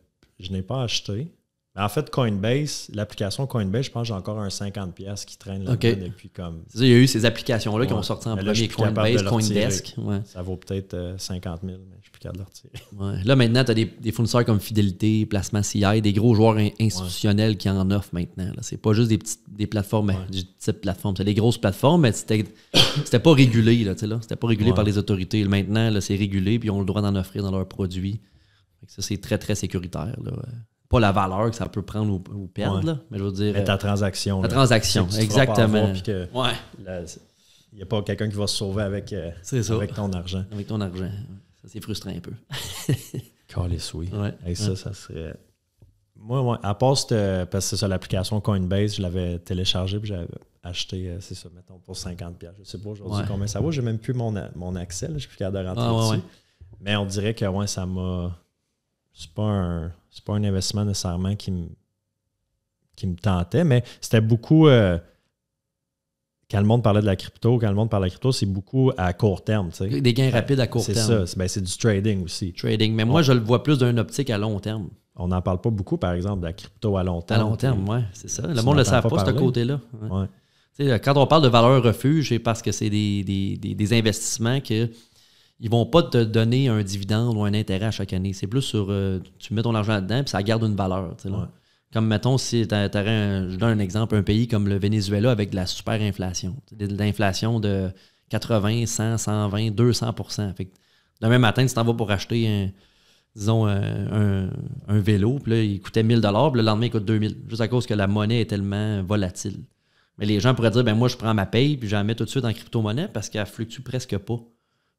Speaker 1: je n'ai pas acheté en fait, Coinbase, l'application Coinbase, je pense que j'ai encore un 50$ qui traîne là dedans depuis comme. Il y
Speaker 2: a eu ces applications-là qui ont sorti en premier, Coinbase, Coindesk.
Speaker 1: Ça vaut peut-être 50 euh, 000, mais je suis plus capable le
Speaker 2: retirer. Là, maintenant, tu as des, fournisseurs comme Fidélité, Placement CI, des gros joueurs institutionnels qui en offrent maintenant. Ce n'est pas juste des petites des plateformes, du type plateforme. C'est des grosses plateformes, mais c'était pas régulé. Là, là. C'était pas régulé par les autorités. Maintenant, c'est régulé, puis ils ont le droit d'en offrir dans leurs produits. Ça, c'est très, très sécuritaire. Là, la valeur que ça peut prendre ou, perdre, là, mais je veux dire. Mais ta euh, transaction. Ta transaction, exactement. Il n'y a pas quelqu'un qui va se sauver avec, euh, avec ton argent. Avec ton argent. Ça, c'est frustrant un peu. it oui. Ouais. Et ça, ça serait.
Speaker 1: Moi, à part, parce que c'est ça, l'application Coinbase, je l'avais téléchargée puis j'avais acheté, euh, c'est ça, mettons, pour 50$. Je ne sais pas aujourd'hui combien ça vaut. J'ai même plus mon, mon accès, je suis plus capable de rentrer ah, dessus. Mais on dirait que ouais, ça m'a c'est pas pas un investissement nécessairement qui me qui me tentait, mais c'était beaucoup euh, quand le monde parlait de la crypto, quand le monde parlait de la crypto, c'est beaucoup à court terme. Des gains euh, rapides à court terme. C'est ça. Ben, c'est du trading aussi.
Speaker 2: Trading. Mais moi, je le vois plus d'une optique à long
Speaker 1: terme. On n'en parle pas beaucoup, par exemple, de la crypto à long terme. À long terme, oui, c'est ça. Le monde ne le sait pas, ce côté-là.
Speaker 2: Quand on parle de valeur refuge, c'est parce que c'est des, investissements que ils vont pas te donner un dividende ou un intérêt à chaque année. C'est plus sur euh, tu mets ton argent là-dedans puis ça garde une valeur. Comme mettons, si tu je donne un exemple, un pays comme le Venezuela avec de la super inflation. De l'inflation de 80, 100, 120, 200 demain matin, tu t'en vas pour acheter un, disons, un, vélo, puis là, il coûtait 1000 puis le lendemain, il coûte 2000 juste à cause que la monnaie est tellement volatile. Mais les gens pourraient dire, ben moi, je prends ma paye, puis j'en mets tout de suite en crypto-monnaie parce qu'elle fluctue presque pas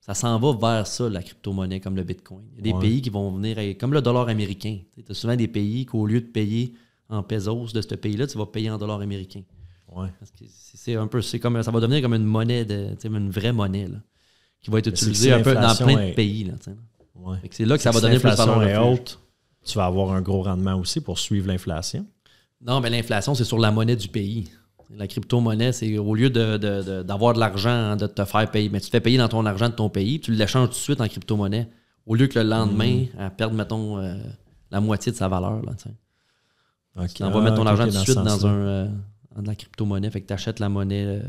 Speaker 2: ça s'en va vers ça, la crypto-monnaie, comme le Bitcoin. Il y a des pays qui vont venir, comme le dollar américain. Tu as souvent des pays qu'au lieu de payer en pesos de ce pays-là, tu vas payer en dollars américains. Ouais. Parce que c'est un peu, c'est comme, ça va devenir comme une monnaie, de, une vraie monnaie, qui va être ben, utilisée un dans plein de pays. Là, C'est là que ça va donner plus de valeur. Est haute,
Speaker 1: tu vas avoir un gros rendement aussi pour suivre l'inflation.
Speaker 2: Non, mais l'inflation, c'est sur la monnaie du pays. La crypto-monnaie, c'est au lieu d'avoir de, l'argent, hein, de te faire payer, mais tu te fais payer dans ton argent de ton pays, tu l'échanges tout de suite en crypto-monnaie, au lieu que le lendemain, elle mm. à perdre, mettons, euh, la moitié de sa valeur. Là, okay. mettre ton ah, argent tout de suite dans, un, euh, la crypto-monnaie, fait que tu achètes la monnaie, euh,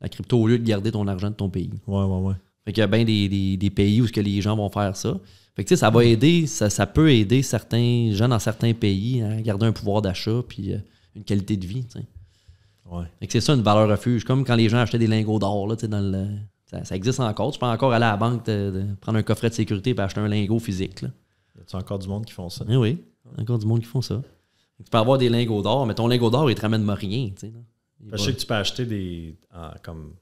Speaker 2: la crypto, au lieu de garder ton argent de ton pays. Ouais, ouais, ouais. Fait qu'il y a bien des, pays où que les gens vont faire ça. Fait que, ça va mm. aider, ça, peut aider certains gens dans certains pays à garder un pouvoir d'achat puis une qualité de vie. Ouais. C'est ça une valeur refuge, comme quand les gens achetaient des lingots d'or. ça, existe encore. Tu peux encore aller à la banque, de, prendre un coffret de sécurité et acheter un lingot physique. Là. Y encore du monde qui font ça? Eh oui, oui. Encore du monde qui font ça. Tu peux avoir des lingots d'or, mais ton lingot d'or, il te ramène rien. Je sais que tu
Speaker 1: peux acheter des. En, comme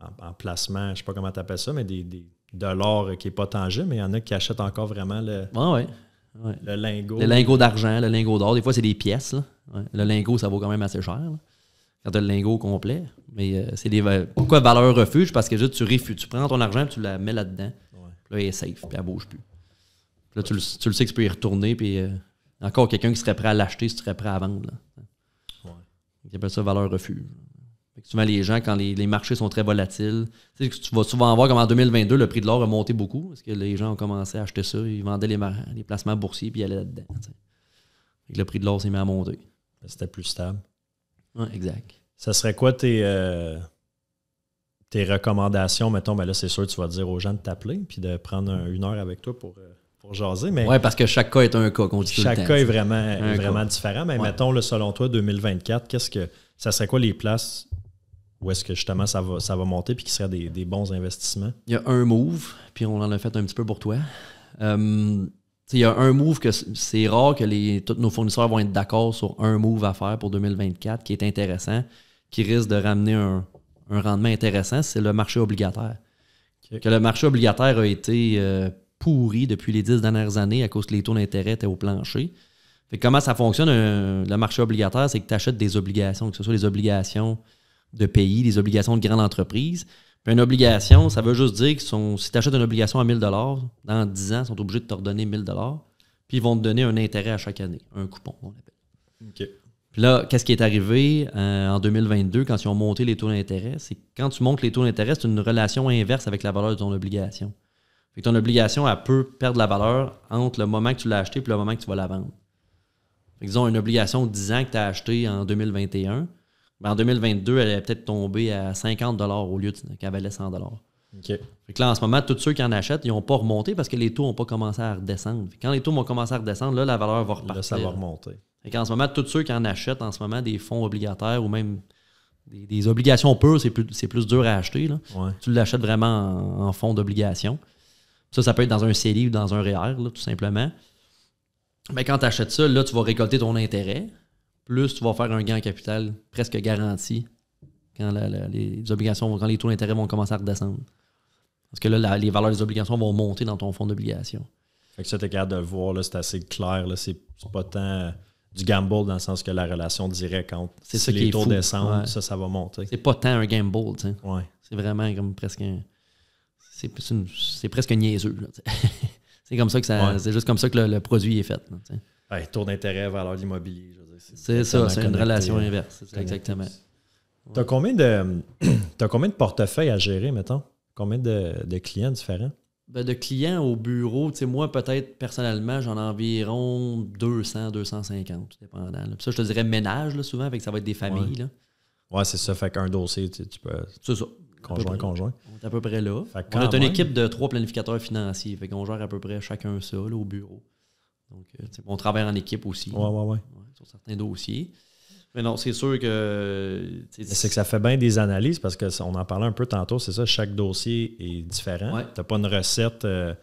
Speaker 1: en, placement, je sais pas comment tu appelles ça, mais des, de l'or qui n'est pas tangible, mais il y en a qui achètent encore vraiment ah le, lingot. Le lingot
Speaker 2: d'argent, le lingot d'or. Des fois, c'est des pièces. Le lingot, ça vaut quand même assez cher quand tu as le lingot complet. Mais euh, c'est des Pourquoi valeur refuge? Parce que juste, tu refuses. Tu prends ton argent, tu la mets là-dedans. Là, elle est safe, puis elle bouge plus. là, tu le, sais que tu peux y retourner, puis euh, encore quelqu'un qui serait prêt à l'acheter si tu serais prêt à vendre. Ouais. Ils ça valeur refuge. souvent, les gens, quand les, marchés sont très volatiles, tu, vas souvent voir comme en 2022, le prix de l'or a monté beaucoup parce que les gens ont commencé à acheter ça, ils vendaient les, placements boursiers, puis ils allaient là-dedans. Le prix de l'or s'est mis à monter. C'était plus stable exact.
Speaker 1: Ça serait quoi tes, euh, tes recommandations? Mettons, ben là, c'est sûr, que tu vas dire aux gens de t'appeler puis de prendre une heure avec toi pour, euh,
Speaker 2: jaser. Oui, parce que chaque cas est un cas Chaque cas est vraiment, vraiment différent. Mais mettons,
Speaker 1: le selon toi, 2024, qu'est-ce que ça serait quoi les places où est-ce que justement ça va, ça va monter puis qui seraient des, bons investissements? Il y a
Speaker 2: un move, puis on en a fait un petit peu pour toi. Euh, il y a un move que c'est rare que tous nos fournisseurs vont être d'accord sur un move à faire pour 2024 qui est intéressant, qui risque de ramener un, rendement intéressant, c'est le marché obligataire. Que le marché obligataire a été euh, pourri depuis les dix dernières années à cause que les taux d'intérêt étaient au plancher. comment ça fonctionne, le marché obligataire, c'est que tu achètes des obligations, que ce soit des obligations de pays, des obligations de grandes entreprises une obligation, ça veut juste dire que si tu achètes une obligation à 1000 dans 10 ans, ils sont obligés de te redonner 1000 puis ils vont te donner un intérêt à chaque année, un coupon, on l'appelle. Puis là, qu'est-ce qui est arrivé euh, en 2022 quand ils ont monté les taux d'intérêt? C'est quand tu montes les taux d'intérêt, c'est une relation inverse avec la valeur de ton obligation. Fait que ton obligation, elle peut perdre la valeur entre le moment que tu l'as acheté et le moment que tu vas la vendre. Fait que, disons, une obligation de 10 ans que tu as acheté en 2021, ben, en 2022, elle est peut-être tombée à 50 au lieu qu'elle valait 100 Fait que là, en ce moment, tous ceux qui en achètent, ils n'ont pas remonté parce que les taux n'ont pas commencé à redescendre. Quand les taux vont commencer à redescendre, là, la valeur va repartir. ça va remonter. en ce moment, tous ceux qui en achètent en ce moment des fonds obligataires ou même des, obligations pures, c'est plus, plus, dur à acheter. Tu l'achètes vraiment en, fonds d'obligation. Ça, ça peut être dans un CELI ou dans un REER, e tout simplement. Mais quand tu achètes ça, là, tu vas récolter ton intérêt plus tu vas faire un gain en capital presque garanti quand les obligations, quand les taux d'intérêt vont commencer à redescendre. Parce que là, les valeurs des obligations vont monter dans ton fonds d'obligation.
Speaker 1: Fait que ça, es capable de le voir, c'est assez clair. C'est pas tant du gamble dans le sens que la relation directe entre si les taux descendent, ça,
Speaker 2: ça va monter. C'est pas tant un gamble, C'est vraiment comme presque un. C'est presque niaiseux. c'est comme ça que ça. C'est juste comme ça que le, produit est fait.
Speaker 1: taux d'intérêt, valeur de l'immobilier. C'est ça, c'est une relation hein. inverse. Exactement. Tu combien de as combien de portefeuilles à gérer, mettons? Combien de, clients différents?
Speaker 2: Ben, de clients au bureau, tu sais, moi, peut-être personnellement, j'en ai environ 200, 250, tout dépendant. ça, je te dirais ménage, souvent, avec ça va être des familles.
Speaker 1: Ouais, c'est ça. Fait qu'un dossier, tu, peux. C'est ça. Conjoint, conjoint.
Speaker 2: On est à peu près là. on a une équipe de trois planificateurs financiers. Fait qu'on gère à peu près chacun ça au bureau. Donc, euh, on travaille en équipe aussi. Ouais, ouais, ouais certains dossiers. Mais non, c'est sûr que. C'est que ça
Speaker 1: fait bien des analyses parce qu'on en parlait un peu tantôt, c'est ça, chaque dossier est différent. Tu n'as pas une recette, euh,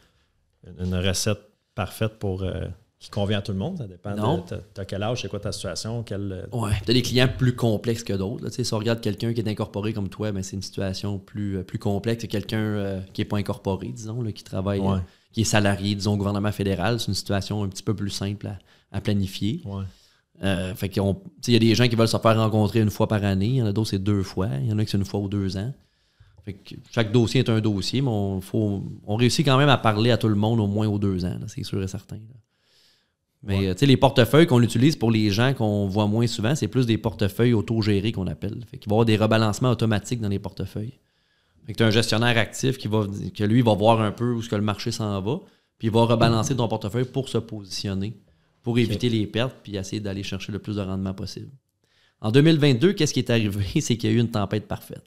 Speaker 1: une recette parfaite pour. Euh, qui convient à tout
Speaker 2: le monde, ça dépend non. de as quel âge, c'est quoi ta situation, quel... Euh, ouais, tu des clients plus complexes que d'autres. Si on regarde quelqu'un qui est incorporé comme toi, ben, c'est une situation plus, plus complexe que quelqu'un qui n'est pas incorporé, disons, qui travaille, qui est salarié, disons, au gouvernement fédéral. C'est une situation un petit peu plus simple à, à planifier. Ouais. Euh, il y a des gens qui veulent se faire rencontrer une fois par année. Il y en a d'autres, c'est deux fois. Il y en a qui c'est une fois ou deux ans. chaque dossier est un dossier, mais on, réussit quand même à parler à tout le monde au moins aux deux ans, c'est sûr et certain. Mais euh, les portefeuilles qu'on utilise pour les gens qu'on voit moins souvent, c'est plus des portefeuilles autogérés qu'on appelle. Fait va y avoir des rebalancements automatiques dans les portefeuilles. tu as un gestionnaire actif qui va que lui va voir un peu où ce que le marché s'en va, puis il va rebalancer ton portefeuille pour se positionner pour éviter les pertes puis essayer d'aller chercher le plus de rendement possible. En 2022, qu'est-ce qui est arrivé? C'est qu'il y a eu une tempête parfaite.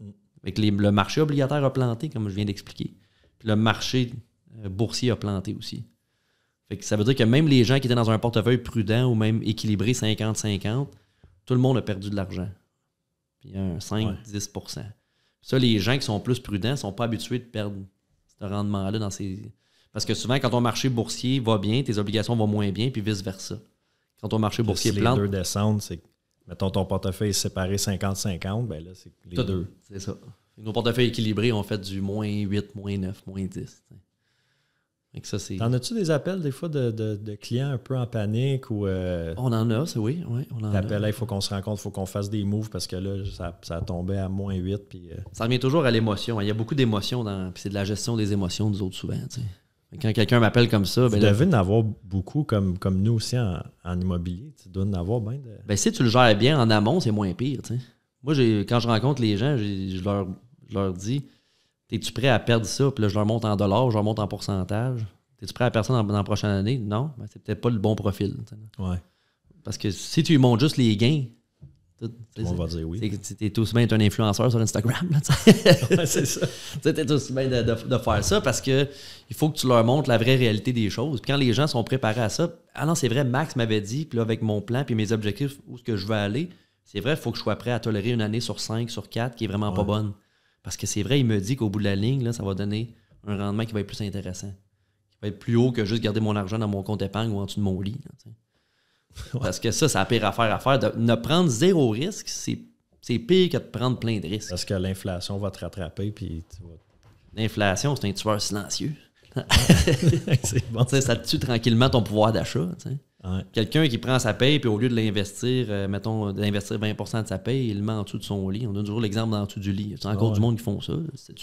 Speaker 2: Mm. Avec le marché obligataire a planté, comme je viens d'expliquer. le marché euh, boursier a planté aussi. Fait ça veut dire que même les gens qui étaient dans un portefeuille prudent ou même équilibré 50-50, tout le monde a perdu de l'argent. Puis un 5-10 Ça, les gens qui sont plus prudents ne sont pas habitués de perdre ce rendement-là dans ces, parce que souvent, quand ton marché boursier va bien, tes obligations vont moins bien, puis vice-versa. Quand ton marché boursier si plante. Les deux descendent, c'est mettons ton portefeuille séparé 50-50, ben là, c'est les deux. C'est ça. Nos portefeuilles équilibrés ont fait du moins 8, moins 9, moins 10. T'en as-tu
Speaker 1: des appels des fois de, clients un peu en panique ou. Euh, on en a, c'est oui. oui on il faut qu'on se rencontre, il faut qu'on fasse des
Speaker 2: moves parce que là, ça, ça a tombé à moins 8. Puis, euh, Ça revient toujours à l'émotion. Hein. Il y a beaucoup d'émotions, dans... c'est de la gestion des émotions, des autres, souvent. Quand quelqu'un m'appelle comme ça. Tu ben devais en avoir beaucoup, comme, comme nous aussi
Speaker 1: en,
Speaker 2: immobilier. Tu dois en avoir bien. De... Ben, si tu le gères bien en amont, c'est moins pire. Moi, quand je rencontre les gens, je leur, leur dis Es-tu prêt à perdre ça Puis là, je leur monte en dollars, je leur monte en pourcentage. Es-tu prêt à perdre ça dans, la prochaine année Non, ben, c'est peut-être pas le bon profil. Ouais. Parce que si tu montes juste les gains, tout, on va dire oui. T'es aussi bien un influenceur sur Instagram. c'est ça. es aussi bien de, faire ça parce que il faut que tu leur montres la vraie réalité des choses. quand les gens sont préparés à ça, ah non, c'est vrai, Max m'avait dit, puis avec mon plan, puis mes objectifs, où est-ce que je veux aller, c'est vrai, il faut que je sois prêt à tolérer une année sur 5, sur 4 qui est vraiment pas bonne. Parce que c'est vrai, il me dit qu'au bout de la ligne, ça va donner un rendement qui va être plus intéressant. Qui va être plus haut que juste garder mon argent dans mon compte épargne ou en dessous de mon lit. Parce que ça, c'est la pire affaire à faire. ne prendre zéro risque, c'est pire que de prendre plein de risques. Parce que l'inflation va te rattraper. Puis L'inflation, c'est un tueur silencieux. ça tue tranquillement ton pouvoir d'achat. Quelqu'un qui prend sa paye, puis au lieu de l'investir, euh, mettons, d'investir 20 de sa paye, il le met en dessous de son lit. On a toujours l'exemple d'en dessous du lit. C'est encore du monde qui font ça, cest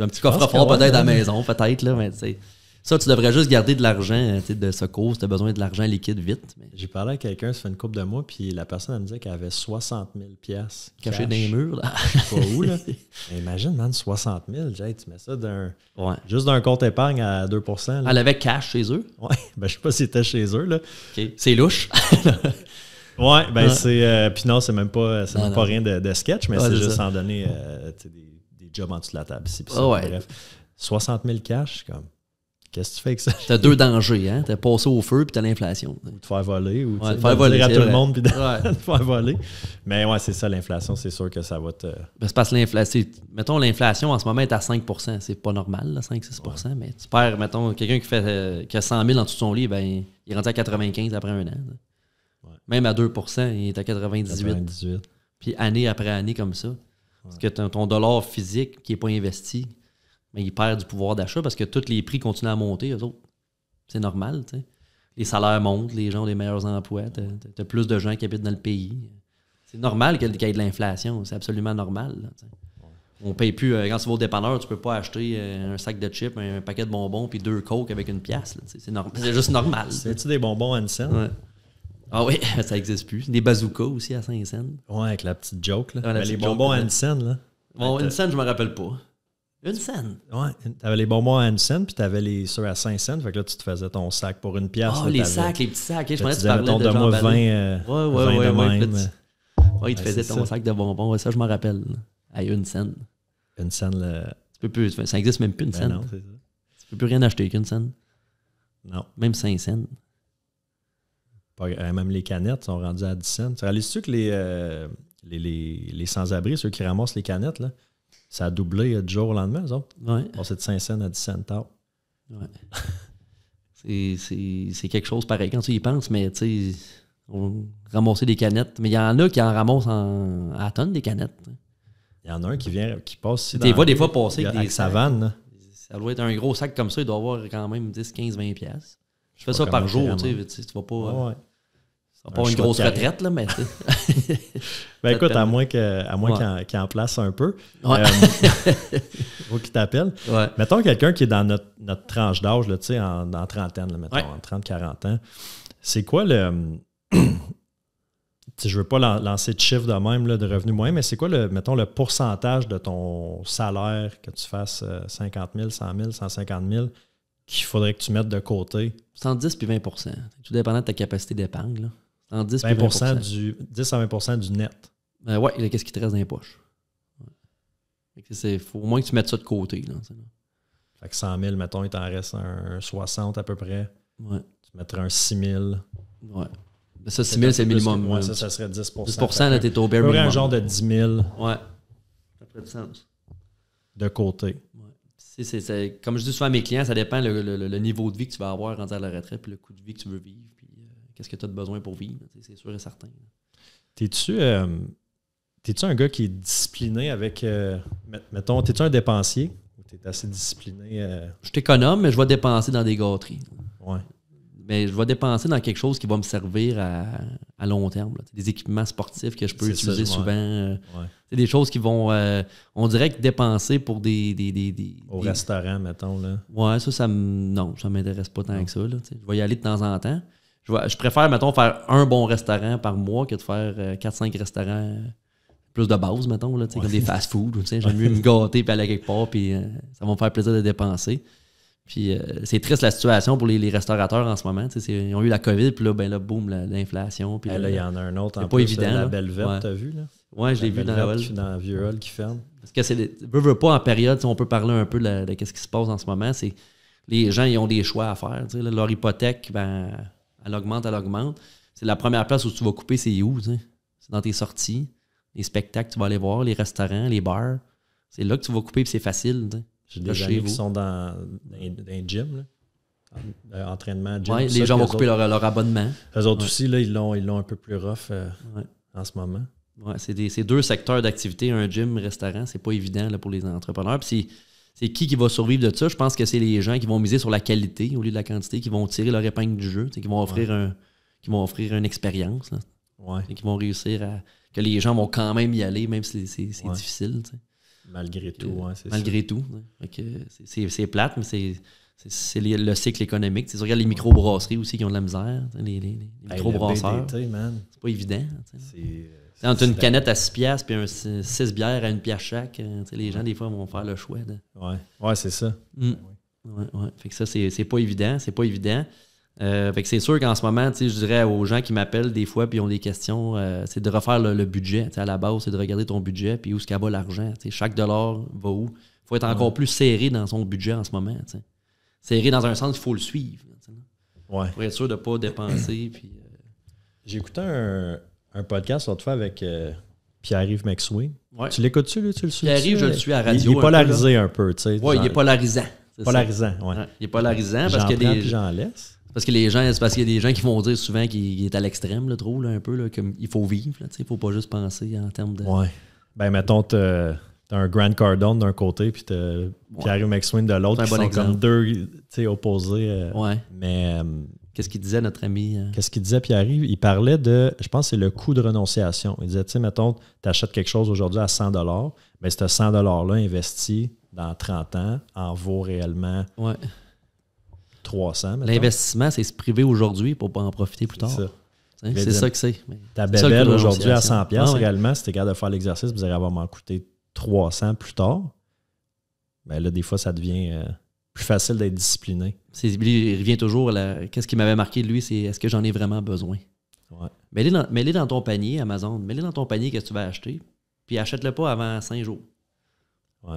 Speaker 2: un petit coffre-fort peut-être à la maison, peut-être, là, mais tu sais. Ça, tu devrais juste garder de l'argent euh, de secours si tu as besoin de l'argent liquide vite. J'ai parlé à quelqu'un, ça fait une couple de mois, puis la personne elle me disait qu'elle
Speaker 1: avait 60 000 pièces Cachées dans les murs, là. Je sais pas où, là. imagine, man, 60 000, tu mets ça d'un, juste d'un compte épargne à 2 Elle avait cash chez eux? Ouais, ben je sais pas si c'était chez eux, là. C'est louche. Oui, ben c'est... Euh, puis non, c'est même pas, euh, c'est même pas rien de, sketch, mais c'est juste ça. en donner des, des, jobs en dessous de la table.
Speaker 2: Ah bref. 60 000 cash, comme... Qu'est-ce que tu fais avec ça? T'as deux dangers, hein? T'as passé au feu puis t'as l'inflation. Ou te faire voler, ou te faire voler à tout le monde
Speaker 1: puis voler. Mais ouais, c'est ça, l'inflation, c'est sûr que ça va te. Ben,
Speaker 2: c'est parce que l'inflation. Mettons, l'inflation en ce moment est à 5 C'est pas normal, 5-6 mais tu perds, mettons, quelqu'un qui fait euh, a 100 000 dans tout son lit, ben, il est rendu à 95 après un an. Même à 2 il est à 98. 98. Puis année après année comme ça. Parce que ton dollar physique qui n'est pas investi mais ils perdent du pouvoir d'achat parce que tous les prix continuent à monter, eux autres. C'est normal, tu sais. Les salaires montent, les gens ont des meilleurs emplois, tu as, plus de gens qui habitent dans le pays. C'est normal qu'il y ait de l'inflation, c'est absolument normal. On on paye plus. Euh, quand tu vas au dépanneur, tu peux pas acheter euh, un sac de chips, un, paquet de bonbons, puis deux cokes avec une pièce. C'est juste normal. C'est-tu des bonbons à une scène? Ah oui, ça n'existe plus. Des bazookas aussi à saint cents. Ouais, avec la petite joke. Ben, les bonbons à une là. Bon, une euh, scène, je me rappelle pas. Une scène.
Speaker 1: tu T'avais les bonbons à une scène, puis t'avais les ceux à 5 cents. Fait que là, tu te faisais ton sac pour une pièce. Ah, les sacs, les petits sacs. je pensais que tu parlais de, euh, de 20, ouais, ouais, ouais, ouais, Ouais, ils te faisaient ton sac
Speaker 2: de bonbons. ça, je m'en rappelle. À une scène. Une scène, là. Tu peux plus, ça n'existe même plus une ben scène. Non, c'est ça. Tu peux plus rien acheter qu'une scène. Non. Même cinq cents.
Speaker 1: Pas, euh, même les canettes sont rendues à 10 cents. Tu réalises-tu que les, euh, les, les, les sans-abri, ceux qui ramassent les canettes, là, ça a doublé euh, du jour au
Speaker 2: lendemain, ça. autres. Ouais. Passé de 5 cents à 10 cents ouais. c'est quelque chose pareil quand tu y penses, mais tu sais, on ramasser des canettes. Mais il y en a qui en ramassent en, à tonnes des canettes. Hein. Il y en a un qui vient, qui passe ici. Tu vois des fois passer avec des savanes. Ça doit être un gros sac comme ça, il doit avoir quand même 10, 15, 20 pièces. Je fais ça par jour, tu sais, tu vas pas. Euh, pas une grosse retraite, là, mais.
Speaker 1: ben écoute, à moins qu'il en, place un peu, ouais. euh, ou qu'il t'appelle. Mettons quelqu'un qui est dans notre, tranche d'âge, tu sais, en, en, trentaine, là, mettons, en 30-40 ans. C'est quoi le. je veux pas lancer de chiffre de même, là, de revenus moyens, mais c'est quoi, le, mettons, le pourcentage de ton salaire que tu fasses 50 000, 100 000, 150 000 qu'il faudrait que tu mettes de côté? 110
Speaker 2: puis 20 Tout dépendant de ta capacité d'épargne. En 10 du, 10 à 20 du net. Ben ouais, qu'est-ce qui te reste dans les poches? Il faut au moins que tu mettes ça de côté. fait que 100 000, mettons, il t'en reste un 60 à peu près.
Speaker 1: Tu mettrais un 6 000. Ouais. Ben ça, 6 000, c'est le minimum. ça, ça serait 10 10 là, t'es au un genre de 10 000.
Speaker 2: Ouais. Ça ferait du sens.
Speaker 1: De côté.
Speaker 2: comme je dis souvent à mes clients, ça dépend le, niveau de vie que tu vas avoir en à la retraite puis le coût de vie que tu veux vivre qu'est-ce que tu as de besoin pour vivre, c'est sûr et certain.
Speaker 1: Euh, t'es-tu un gars qui est discipliné avec, euh, mettons, t'es-tu un dépensier ou t'es assez discipliné? Euh?
Speaker 2: Je suis économe, mais je vais dépenser dans des gâteries. Ouais. Mais je vais dépenser dans quelque chose qui va me servir à, long terme. Des équipements sportifs que je peux utiliser souvent. C'est des choses qui vont, on dirait que dépenser pour des... Au restaurant, mettons. Là. Ouais, ça, ça, non, ça m'intéresse pas tant que ça. je vais y aller de temps en temps je, vois, je préfère, mettons, faire un bon restaurant par mois que de faire euh, quatre 4-5 restaurants plus de base, mettons, là, comme des fast-food. J'aime mieux me gâter et aller quelque part, puis euh, ça va me faire plaisir de dépenser. Puis euh, c'est triste la situation pour les, restaurateurs en ce moment. Ils ont eu la COVID, puis là, ben là, boum, l'inflation. Puis eh, là, il y en a un autre en pas plus, évident, hein, la belle verte, t'as vu? Là? Ouais, je l'ai vu dans, la
Speaker 1: dans vieux hall qui ferme.
Speaker 2: Parce que c'est veut, veut pas en période, on peut parler un peu de, ce qui se passe en ce moment, c'est les gens ils ont des choix à faire. leur hypothèque, ben elle augmente, elle augmente. C'est la première place où tu vas couper, c'est où? C'est dans tes sorties, les spectacles tu vas aller voir, les restaurants, les bars. C'est là que tu vas couper, c'est facile. J'ai des amis qui sont
Speaker 1: dans, un gym. Euh, entraînement, gym, ouais, les gens vont couper leur, abonnement. Eux autres aussi, ils l'ont, un peu plus rough euh, en ce moment.
Speaker 2: c'est, deux secteurs d'activité, un gym, restaurant. C'est pas évident pour les entrepreneurs. Puis c'est qui qui va survivre de ça. Je pense que c'est les gens qui vont miser sur la qualité au lieu de la quantité, qui vont tirer leur épingle du jeu, qui vont offrir un, qui vont offrir une expérience, ouais. qui vont réussir à que les gens vont quand même y aller, même si c'est difficile. Malgré tout, c'est Malgré tout. C'est plate, mais c'est c'est le cycle économique. Tu regardes les microbrasseries aussi qui ont de la misère, les, micro les c'est pas évident. Euh, entre une canette à 6 piastres et 6 bières à une pièce chaque, euh, les gens, des fois, vont faire le choix. Oui, Ouais, c'est ça. Mm. Fait que ça, c'est pas évident. C'est pas évident. Euh, fait que c'est sûr qu'en ce moment, je dirais aux gens qui m'appellent des fois puis ont des questions, c'est de refaire le, budget. à la base, c'est de regarder ton budget puis où ce qu'il va l'argent. Chaque dollar va où. Il faut être encore plus serré dans son budget en ce moment c'est serré dans un sens, il faut le suivre.
Speaker 1: Ouais. Pour être sûr de ne pas dépenser. Euh, J'ai écouté un, un podcast l'autre fois avec euh, Pierre-Yves McSween. Tu l'écoutes-tu, Tu le Pierre-Yves, je le suis à radio. Il, est polarisé un peu, tu sais. Oui, il est polarisant. Est polarisant, oui. Ouais, il est polarisant parce que J'en
Speaker 2: Parce que les gens, c'est parce qu'il y a des gens qui vont dire souvent qu'il est à l'extrême, le là, un peu, là, comme il faut vivre, il ne faut pas juste penser en termes de. Oui. Ben, mettons, t'as un Grand Cardone d'un côté, puis t'as
Speaker 1: ouais. Pierre McSween de l'autre, qui bon exemple. deux opposés. Euh, mais. Euh, qu'est-ce qu'il disait, notre ami euh? Qu'est-ce qu'il disait, Pierre Il parlait de, je pense, c'est le coût de renonciation. Il disait, tu sais, mettons, tu achètes quelque chose aujourd'hui à 100 mais ce 100 $-là investi dans 30 ans en vaut réellement 300.
Speaker 2: L'investissement, c'est se priver aujourd'hui pour pas en profiter plus tard. C'est ça. Hein, c'est ça que c'est. Ta bébelle aujourd'hui à 100$, ah
Speaker 1: réellement, si tu capable de faire l'exercice, vous allez avoir m'en coûté 300 plus tard, ben là, des fois, ça devient euh, plus facile d'être discipliné.
Speaker 2: il revient toujours à Qu'est-ce qui m'avait marqué de lui, c'est est-ce que j'en ai vraiment besoin? Ouais. Mets-les dans, ton panier, Amazon. Mets-les dans ton panier que tu vas acheter. Puis achète-le pas avant 5 jours.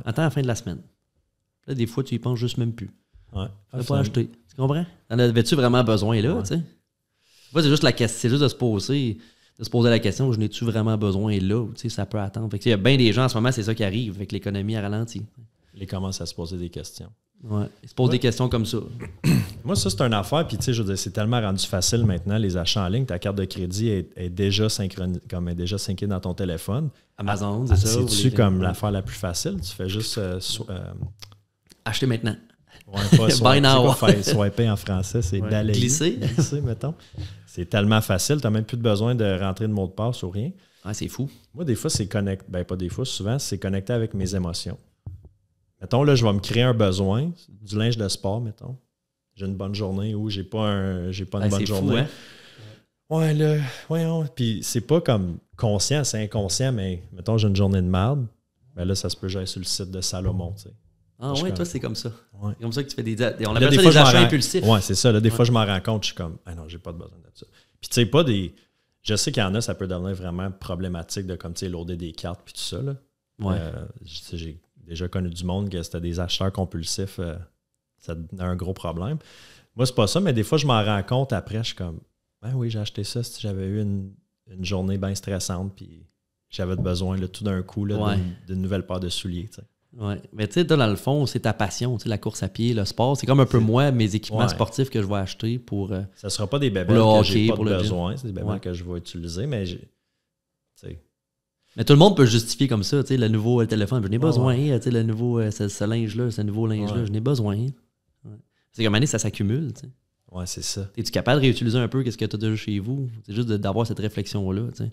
Speaker 2: Attends la fin de la semaine. Là, des fois, tu y penses juste même plus. Ouais. Tu ah, pas acheté. Tu comprends? En avais-tu vraiment besoin là, tu sais? C'est juste la question, c'est juste de se poser de se poser la question, je n'ai-tu vraiment besoin là? sais ça peut attendre. il y a bien des gens en ce moment, c'est ça qui arrive, avec l'économie à ralenti Ils commencent à se poser des questions. Ouais, ils se posent des questions comme ça. Moi, ça, c'est une affaire. Puis, tu sais, je
Speaker 1: c'est tellement rendu facile maintenant, les achats en ligne. Ta carte de crédit est, déjà synchronisée, comme est déjà syncée dans ton téléphone. Amazon, c'est ça. C'est-tu comme l'affaire la plus facile? Tu fais juste. Euh, euh, Acheter maintenant. en français, c'est d'aller. Glisser. mettons. C'est tellement facile, tu n'as même plus besoin de rentrer de mot de passe ou rien. Ah, c'est fou. Moi, des fois, c'est connecté. Ben, pas des fois, souvent, c'est connecté avec mes émotions. Mettons, là, je vais me créer un besoin, du linge de sport, mettons. J'ai une bonne journée ou j'ai pas, pas une bonne journée. Fou, hein? Ouais, là, voyons. Puis c'est pas comme conscient, c'est inconscient, mais mettons, j'ai une journée de merde. Ben là, ça se peut, j'aille sur le site de Salomon, tu sais.
Speaker 2: Ah ouais, toi, c'est comme ça. C'est comme ça que tu fais des. On des des achats impulsifs. Ouais, c'est ça. des fois, je m'en
Speaker 1: rends compte, je suis comme, ah non, j'ai pas besoin de ça. Puis, tu sais, pas des. Je sais qu'il y en a, ça peut devenir vraiment problématique de, comme, tu sais, lourder des cartes, puis tout ça, Ouais. Euh, j'ai déjà connu du monde que c'était des acheteurs compulsifs. Euh, ça a un gros problème. Moi, c'est pas ça, mais des fois, je m'en rends compte après, je suis comme, ben oui, j'ai acheté ça si j'avais eu une, journée bien stressante, puis j'avais besoin, tout d'un coup, d'une nouvelle paire de souliers,
Speaker 2: Ouais. Mais tu sais, dans le fond, c'est ta passion, la course à pied, le sport. C'est comme un peu moi, mes équipements sportifs que je vais acheter pour. Euh, ça ne sera pas des bébés que j'ai pas besoin, c'est des bébés
Speaker 1: que je vais utiliser, mais
Speaker 2: Mais tout le monde peut justifier comme ça, tu sais, le nouveau euh, téléphone, je n'ai besoin, tu sais, le nouveau, euh, ce, linge-là, ce nouveau linge-là, je n'ai besoin. C'est comme année, ça s'accumule, tu sais. Ouais, c'est ça. Es-tu capable de réutiliser un peu quest ce que tu as déjà chez vous? C'est juste d'avoir cette réflexion-là, tu sais.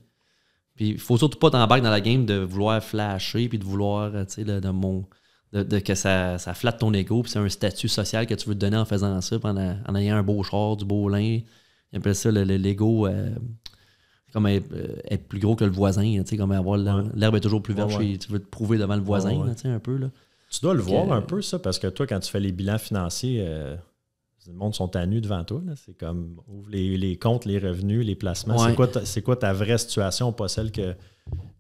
Speaker 2: Puis il faut surtout pas t'embarquer dans la game de vouloir flasher, puis de vouloir, euh, tu sais, de, mon. De, que ça, flatte ton ego, puis c'est un statut social que tu veux te donner en faisant ça, en, en, ayant un beau char, du beau lin. un peu ça l'ego euh, comme euh, être, plus gros que le voisin, tu sais, comme avoir l'herbe est toujours plus verte, tu veux te prouver devant le voisin, tu un peu. Là. Tu dois le voir un
Speaker 1: peu, ça, parce que toi, quand tu fais les bilans financiers, le monde sont à nu devant toi. C'est comme ouvre les, comptes, les revenus, les placements. C'est, quoi ta, vraie situation, pas celle que,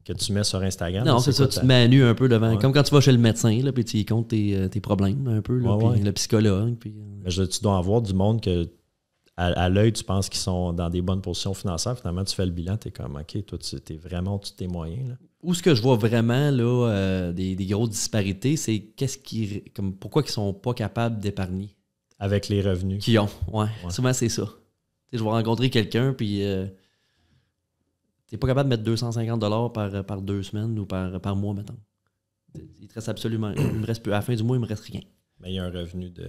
Speaker 1: que tu mets sur Instagram? Non, c'est ça, tu te mets à nu un peu devant. Comme
Speaker 2: quand tu vas chez le médecin, là, puis tu y comptes tes, euh, problèmes un peu, le psychologue. Euh, tu dois avoir du monde que
Speaker 1: à, l'œil, tu penses qu'ils sont dans des bonnes positions financières. Finalement, tu fais le bilan, tu es comme OK, toi, tu es vraiment tu dessus tes moyens. Là
Speaker 2: où ce que je vois vraiment là, euh, des, des, grosses disparités, c'est qu'est-ce qui, comme, pourquoi ils ne sont pas capables d'épargner. Avec les revenus. Qui ont, ouais. Souvent, c'est ça. je vais rencontrer quelqu'un, puis euh, t'es pas capable de mettre 250 par, euh, par deux semaines ou par, par mois, mettons. Il te reste absolument. il me reste plus, à la fin du mois, il me reste rien. Mais il y a un revenu de.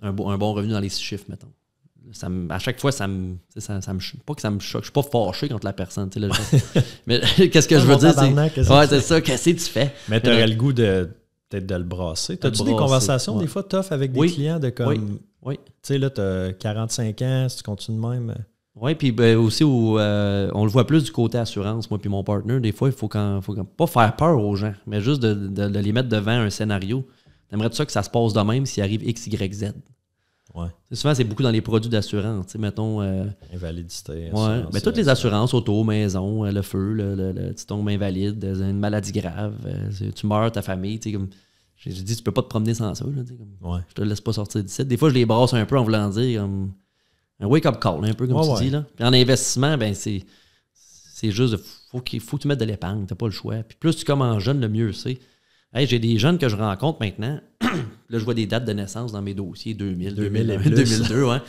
Speaker 2: Un, un bon revenu dans les chiffres, mettons. à chaque fois, ça me, ça, Pas que ça me choque. Je suis pas fâché contre la personne. mais qu'est-ce que je veux dire? c'est ouais, ça. Qu'est-ce que tu fais? Mais t'aurais le goût de peut-être de le brasser. tas tu des conversations des fois tough avec des clients
Speaker 1: de comme. Oui. Tu sais, là, t'as 45 ans, si tu continues de même. Euh,
Speaker 2: oui, puis ben, aussi, où, euh, on le voit plus du côté assurance, moi puis mon partenaire Des fois, il faut, quand, faut pas faire peur aux gens, mais juste de, les mettre devant un scénario. T'aimerais ça que ça se passe de même s'il arrive X, Y, Z. Souvent, c'est beaucoup dans les produits d'assurance. Mettons. Euh, Invalidité. Mais toutes euh, les assurances, auto, maison, euh, le feu, le, tu tombes invalide, une maladie grave, tu meurs, ta famille. Comme, je, dis, tu peux pas te promener sans ça. Là, comme, Je te laisse pas sortir d'ici. Des fois, je les brosse un peu en voulant dire comme, un wake-up call, un peu comme tu dis. en investissement, ben c'est juste, faut, il faut que tu mettes de l'épargne. Tu pas le choix. Puis plus tu commences jeune, le mieux c'est j'ai des jeunes que je rencontre maintenant. là, je vois des dates de naissance dans mes dossiers 2000, 2002. Hein.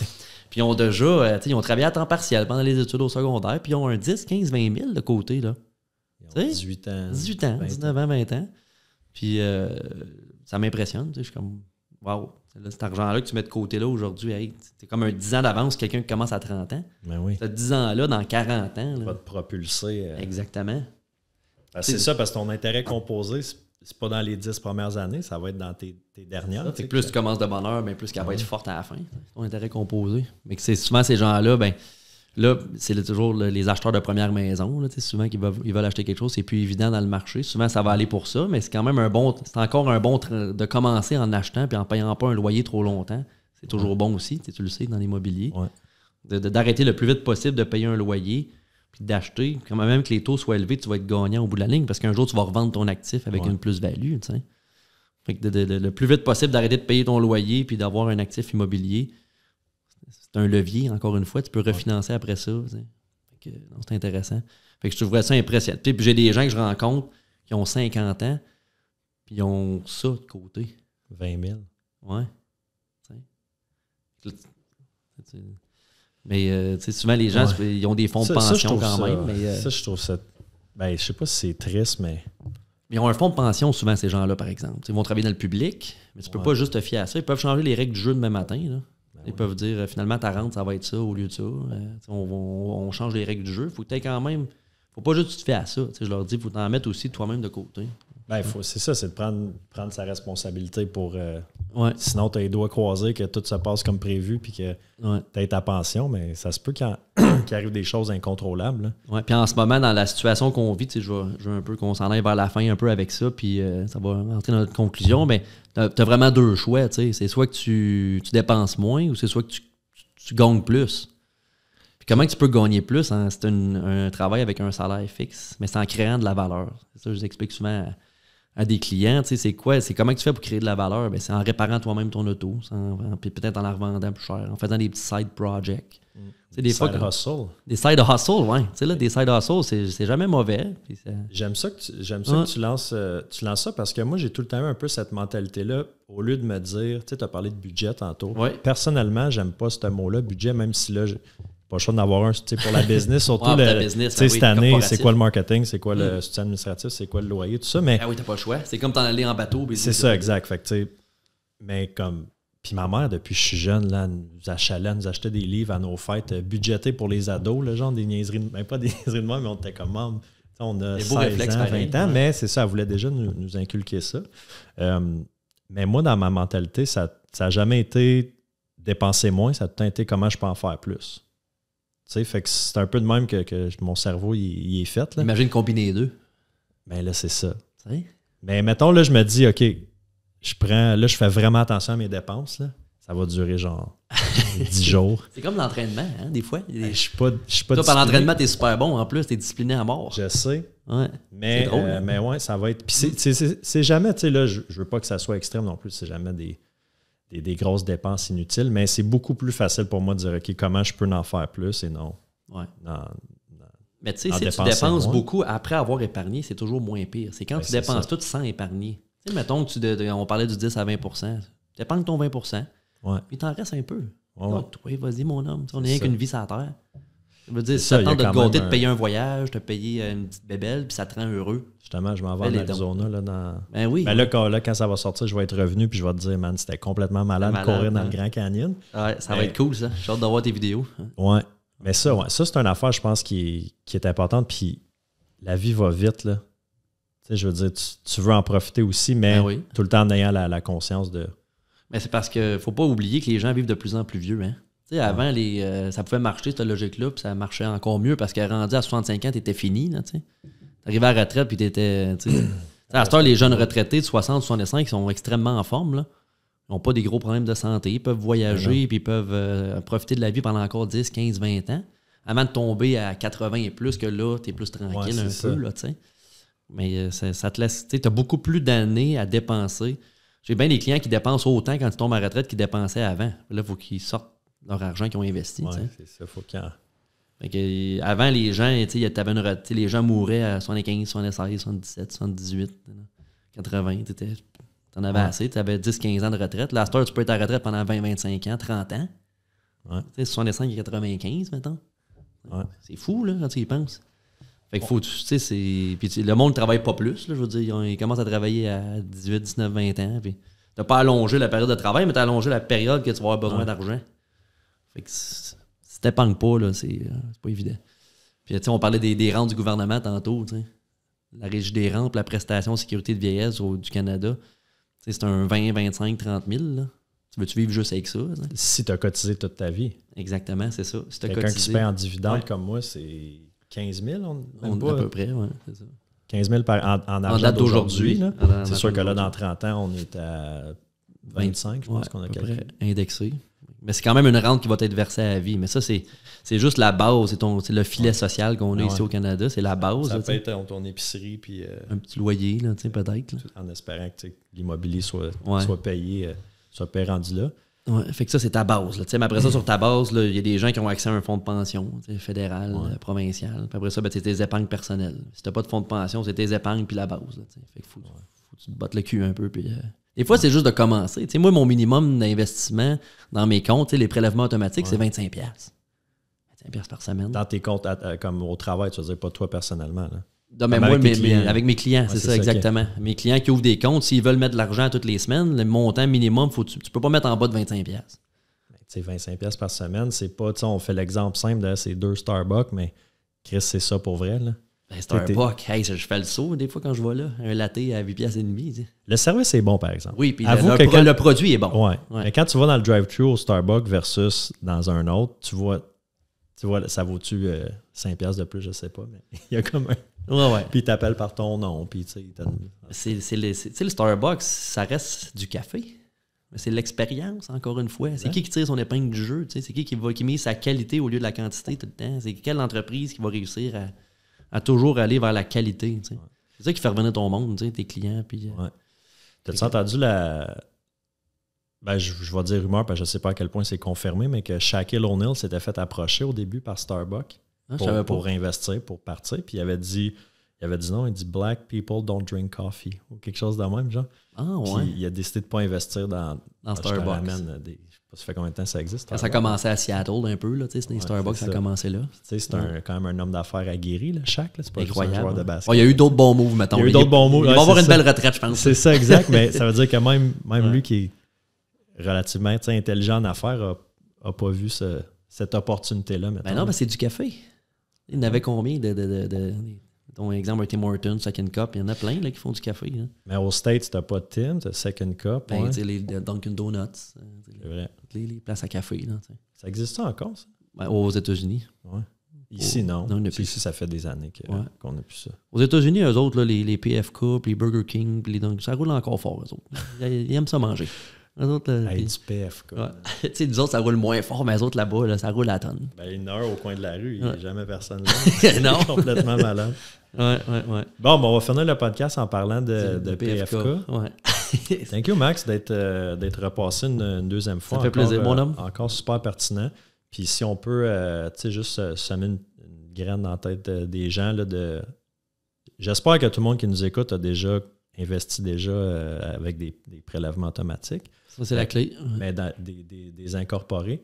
Speaker 2: puis ils ont déjà, euh, travaillé à temps partiel pendant les études au secondaire, puis ils ont un 10, 15, 20 000 de côté. 18 ans. 18 ans, 19 ans, 20 ans. Puis euh, ça m'impressionne. Je suis comme, waouh, cet argent-là que tu mets de côté là aujourd'hui, hey, c'est comme un 10 ans d'avance, quelqu'un qui commence à 30 ans. Mais ben oui. 10 ans-là, dans 40 ans. Là, va te propulser. Euh. Exactement.
Speaker 1: Ben, c'est ça, parce que ton intérêt composé, c'est c'est pas dans les dix premières années, ça va être dans tes,
Speaker 2: dernières. C'est plus tu commences de bonne heure, plus qu'elle va être forte à la fin. C'est ton intérêt composé. Mais c'est souvent ces gens-là, ben c'est toujours les acheteurs de première maison. Là, souvent qui veulent, ils veulent acheter quelque chose, c'est plus évident dans le marché. Souvent, ça va aller pour ça, mais c'est quand même un bon. C'est encore un bon de commencer en achetant et en payant pas un loyer trop longtemps. C'est toujours bon aussi, tu le sais, dans l'immobilier. D'arrêter le plus vite possible de payer un loyer puis d'acheter, quand même que les taux soient élevés, tu vas être gagnant au bout de la ligne parce qu'un jour, tu vas revendre ton actif avec une plus-value. Fait que le plus vite possible d'arrêter de payer ton loyer puis d'avoir un actif immobilier, c'est un levier, encore une fois. Tu peux refinancer après ça. c'est intéressant. Fait que je trouverais ça impressionnant. Puis j'ai des gens que je rencontre qui ont 50 ans puis ils ont ça de côté. 20 000. Ouais. Mais euh, souvent, les gens, ils ont des fonds de pension quand même. Mais, euh, ça,
Speaker 1: je trouve ça. Ben, je sais
Speaker 2: pas si c'est triste, mais. Ils ont un fonds de pension, souvent, ces gens-là, par exemple. Ils vont travailler dans le public, mais tu peux pas juste te fier à ça. Ils peuvent changer les règles du jeu demain matin. Ben ils peuvent dire, euh, finalement, ta rente, ça va être ça au lieu de ça. On, change les règles du jeu. Faut que quand même. Faut pas juste te fier à ça. je leur dis, faut t'en mettre aussi toi-même de côté.
Speaker 1: Ben, c'est ça, c'est de prendre, prendre sa responsabilité pour. Euh, sinon, tu as les doigts croisés, que tout se passe comme prévu, puis que tu as ta pension, mais ça se peut qu'il arrive des choses incontrôlables.
Speaker 2: puis en ce moment, dans la situation qu'on vit, je veux, un peu qu'on s'en aille vers la fin un peu avec ça, puis euh, ça va entrer dans notre conclusion, mais tu as, vraiment deux choix. C'est soit que tu, dépenses moins ou c'est soit que tu, gagnes plus. Puis comment tu peux gagner plus? Hein? C'est un, travail avec un salaire fixe, mais c'est en créant de la valeur. Je ça que explique souvent à des clients, tu sais, c'est quoi, c'est comment tu fais pour créer de la valeur? Ben, c'est en réparant toi-même ton auto, puis peut-être en la revendant plus cher, en faisant des petits side projects. Mm. Des, side hustle. Des side hustle, oui. des side hustle, c'est jamais mauvais.
Speaker 1: J'aime ça, que tu, j'aime ça tu lances, euh, tu lances ça parce que moi, j'ai tout le temps un peu cette mentalité-là. Au lieu de me dire, tu as parlé de budget tantôt. Personnellement, j'aime pas ce mot-là, budget, même si là, pas le choix d'avoir avoir un pour la business, surtout ouais, business, cette année, c'est quoi le marketing, c'est quoi le hmm. soutien administratif, c'est quoi le loyer, tout ça. Mais, ah oui, t'as
Speaker 2: pas le choix. C'est comme t'en aller en bateau. C'est ça,
Speaker 1: exact. Fait mais comme. Puis ma mère, depuis que je suis jeune, là, nous achalait, nous achetait des livres à nos fêtes, euh, budgétés pour les ados, le genre des niaiseries, même ben, pas des niaiseries de moi, mais on était comme On a 16 ans, 20 ans, mais c'est ça, elle voulait déjà nous, inculquer ça. Euh, mais moi, dans ma mentalité, ça n'a jamais été dépenser moins, ça a tout été comment je peux en faire plus sais, fait que c'est un peu de même que, mon cerveau il, est fait. Là. Imagine combiner les deux. Mais ben là, c'est ça. Mais mettons, là, je me dis, OK, je prends, là, je fais vraiment attention à mes dépenses. Ça va durer genre 10 jours.
Speaker 2: C'est comme l'entraînement, hein, des fois. Ben, je suis pas, je suis pas Toi, par l'entraînement, t'es super bon en plus, t'es discipliné à mort. Je sais.
Speaker 1: Ouais. Mais, drôle, hein. euh, mais ouais, ça va être. Puis c'est jamais, tu sais, là, je, je veux pas que ça soit extrême non plus. C'est jamais des des, grosses dépenses inutiles, mais c'est beaucoup plus facile pour moi de dire, OK, comment je peux
Speaker 2: en faire plus et non. Ouais. mais tu sais, si tu dépenses beaucoup après avoir épargné, c'est toujours moins pire. C'est quand ben, tu dépenses tout sans épargner. Tu mettons que tu on parlait du 10 à 20 tu dépenses ton 20 ouais. puis t'en restes un peu. vas-y, mon homme. On est rien qu'une vie sur terre. Je veux dire, ça, temps de te de payer un voyage, de payer une petite bébelle, puis ça te rend heureux. Justement, je m'en vais en Arizona. Là, dans... Ben oui. Ben là,
Speaker 1: quand, ça va sortir, je vais être revenu, puis je vais te dire, man, c'était complètement malade, de courir dans hein. le Grand Canyon. Ouais, ça va être
Speaker 2: cool, ça. J'ai hâte d'avoir tes vidéos.
Speaker 1: Ouais. Mais ça, ça c'est une affaire, je pense, qui, est importante. Puis la vie va vite, là. Tu sais, je veux dire, tu, veux en profiter aussi, mais ben tout le temps en ayant la, la conscience
Speaker 2: de. Mais c'est parce qu'il ne faut pas oublier que les gens vivent de plus en plus vieux, hein avant, les, euh, ça pouvait marcher, cette logique-là, puis ça marchait encore mieux parce qu'à rendu à 65 ans, t'étais fini. Tu arrivais à la retraite, puis t'étais. à cette heure, les jeunes retraités de 60, 65 qui sont extrêmement en forme. Là. Ils n'ont pas des gros problèmes de santé. Ils peuvent voyager, puis peuvent euh, profiter de la vie pendant encore 10, 15, 20 ans. Avant de tomber à 80 et plus, que là, t'es plus tranquille un peu. Mais euh, ça, te laisse. Tu as beaucoup plus d'années à dépenser. J'ai bien des clients qui dépensent autant quand ils tombent à la retraite qu'ils dépensaient avant. Là, il faut qu'ils sortent leur argent qu'ils ont investi. Ouais, c'est ça, faut que, avant, les gens, une, les gens mouraient à 75, 76, 77, 78, 80. Tu en avais assez, tu avais 10-15 ans de retraite. Là, tu peux être à retraite pendant 20-25 ans, 30 ans. Ouais. 65 et 95, maintenant. C'est fou, là, quand tu y penses. Fait que faut, tu sais, c'est. le monde ne travaille pas plus, je veux dire. Ils, commencent à travailler à 18, 19, 20 ans. Puis t'as pas allongé la période de travail, mais tu as allongé la période que tu vas avoir besoin d'argent. Fait que si pas, là, euh, c'est, pas évident. Puis, on parlait des, rentes du gouvernement tantôt, La régie des rentes, la prestation sécurité de vieillesse du Canada, c'est un 20, 25, 30 000, Tu veux-tu vivre juste avec ça? Si tu as cotisé toute ta vie. Exactement, c'est ça. Si Quelqu'un qui se paie en dividende
Speaker 1: comme moi, c'est 15 000, on, on à peu près, oui,
Speaker 2: 15 000 par, en, en, argent d'aujourd'hui. C'est sûr que là, dans 30 ans, on est à 25, je pense qu'on a Indexé. Mais c'est quand même une rente qui va être versée à vie. Mais ça, c'est, c'est juste la base. C'est, le filet social qu'on a ici au Canada. C'est la base. Ça, peut être
Speaker 1: euh, ton, épicerie.
Speaker 2: Puis, euh, un petit loyer, là, peut-être. En espérant que l'immobilier soit, soit payé, euh, soit payé rendu là. Ouais, fait que ça, c'est ta base. Mais après ça, sur ta base, il y a des gens qui ont accès à un fonds de pension fédéral, provincial. Puis après ça, ben, c'est tes épargnes personnelles. Si n'as pas de fonds de pension, c'est tes épargnes puis la base. Là, fait que faut, que tu te bottes le cul un peu puis des fois, c'est juste de commencer. sais, moi, mon minimum d'investissement dans mes comptes, les prélèvements automatiques, c'est 25$.
Speaker 1: 25$ par semaine. Dans tes comptes, comme au travail, tu veux dire, pas toi personnellement. moi, avec, mes, clients, c'est ça, exactement.
Speaker 2: Mes clients qui ouvrent des comptes, s'ils veulent mettre de l'argent toutes les semaines, le montant minimum, faut, tu ne peux pas mettre en bas de 25$. pièces.
Speaker 1: 25$ par semaine, c'est pas, Tu on fait l'exemple simple de ces deux Starbucks, mais Chris, c'est ça pour vrai. Là. Starbucks,
Speaker 2: ben, c'est un je fais le saut des fois quand je vois là, un latte à 8 pièces et demi.
Speaker 1: Le service est bon, par exemple. Oui, puis le, le produit est bon. Ouais. Mais quand tu vas dans le drive-thru au Starbucks versus dans un autre, tu vois, tu vois ça vaut-tu 5 euh, de plus, je ne sais pas, mais il y a comme
Speaker 2: un... Ouais, ouais. Puis t'appelles par ton nom, tu sais... C'est le Starbucks, ça reste du café. Mais c'est l'expérience, encore une fois. C'est qui qui tire son épingle du jeu? C'est qui qui, va, qui met sa qualité au lieu de la quantité tout le temps? C'est quelle entreprise qui va réussir à à toujours aller vers la qualité. C'est ça qui fait revenir ton monde, tes clients. Puis, euh, T'as-tu entendu la.
Speaker 1: Ben, je, vais dire rumeur, parce que je ne sais pas à quel point c'est confirmé, mais que Shaquille O'Neal s'était fait approcher au début par Starbucks ah, pour, investir, pour partir. Puis il avait dit il avait dit non, il dit Black people don't drink coffee ou quelque chose de même, genre. Ah il a décidé de ne pas investir dans, Starbucks. Euh, ça fait combien de temps ça existe? Ça a commencé
Speaker 2: à Seattle un peu, là, tu sais, ouais, Starbucks, ça. a commencé là. Tu sais, c'est
Speaker 1: quand même un homme d'affaires aguerri, là, chaque c'est pas Incroyable. joueur de basket. il y a eu d'autres bons moves, mettons. Il y a eu d'autres bons Il va avoir une belle retraite, je pense. C'est ça, exact, mais ça veut dire que même, même lui qui est relativement intelligent en affaires n'a pas vu ce, cette opportunité-là,
Speaker 2: Mais ben non, mais c'est du café. Il n'avait combien de, de, de ton exemple, Tim Hortons, Second Cup, il y en a plein là, qui font du café. Là. Hein.
Speaker 1: Mais aux States, n'as pas de Tim, c'est Second Cup. Ben,
Speaker 2: les Dunkin' Donuts, euh, vrai. Les, places à café. Là, ça existe encore, ça?
Speaker 1: Ben, aux États-Unis. Ici, non. non Ici, ça. fait des années qu'on n'a plus ça.
Speaker 2: Aux États-Unis, eux autres, là, les, les PFK, puis les Burger King, les Dunkin', ça roule encore fort, eux autres. ils aiment ça manger. Eux autres, du PF, quoi. tu sais, nous autres, ça roule moins fort, mais les autres là-bas, ça roule à tonne. Ben,
Speaker 1: une heure au coin de la rue, il n'y a jamais personne là. non. complètement malade.
Speaker 2: Ouais, ouais, ouais.
Speaker 1: Bon, ben, on va finir le podcast en parlant de, de, PFK. Ouais. Thank you, Max, d'être euh, repassé une, deuxième fois. Ça fait plaisir, mon euh, homme. encore super pertinent. Puis si on peut, euh, tu sais, juste semer une, graine dans tête des gens, là, de... j'espère que tout le monde qui nous écoute a déjà investi déjà avec des prélèvements automatiques.
Speaker 2: Ça, c'est la ben, clé.
Speaker 1: Mais ben, des, des, incorporés.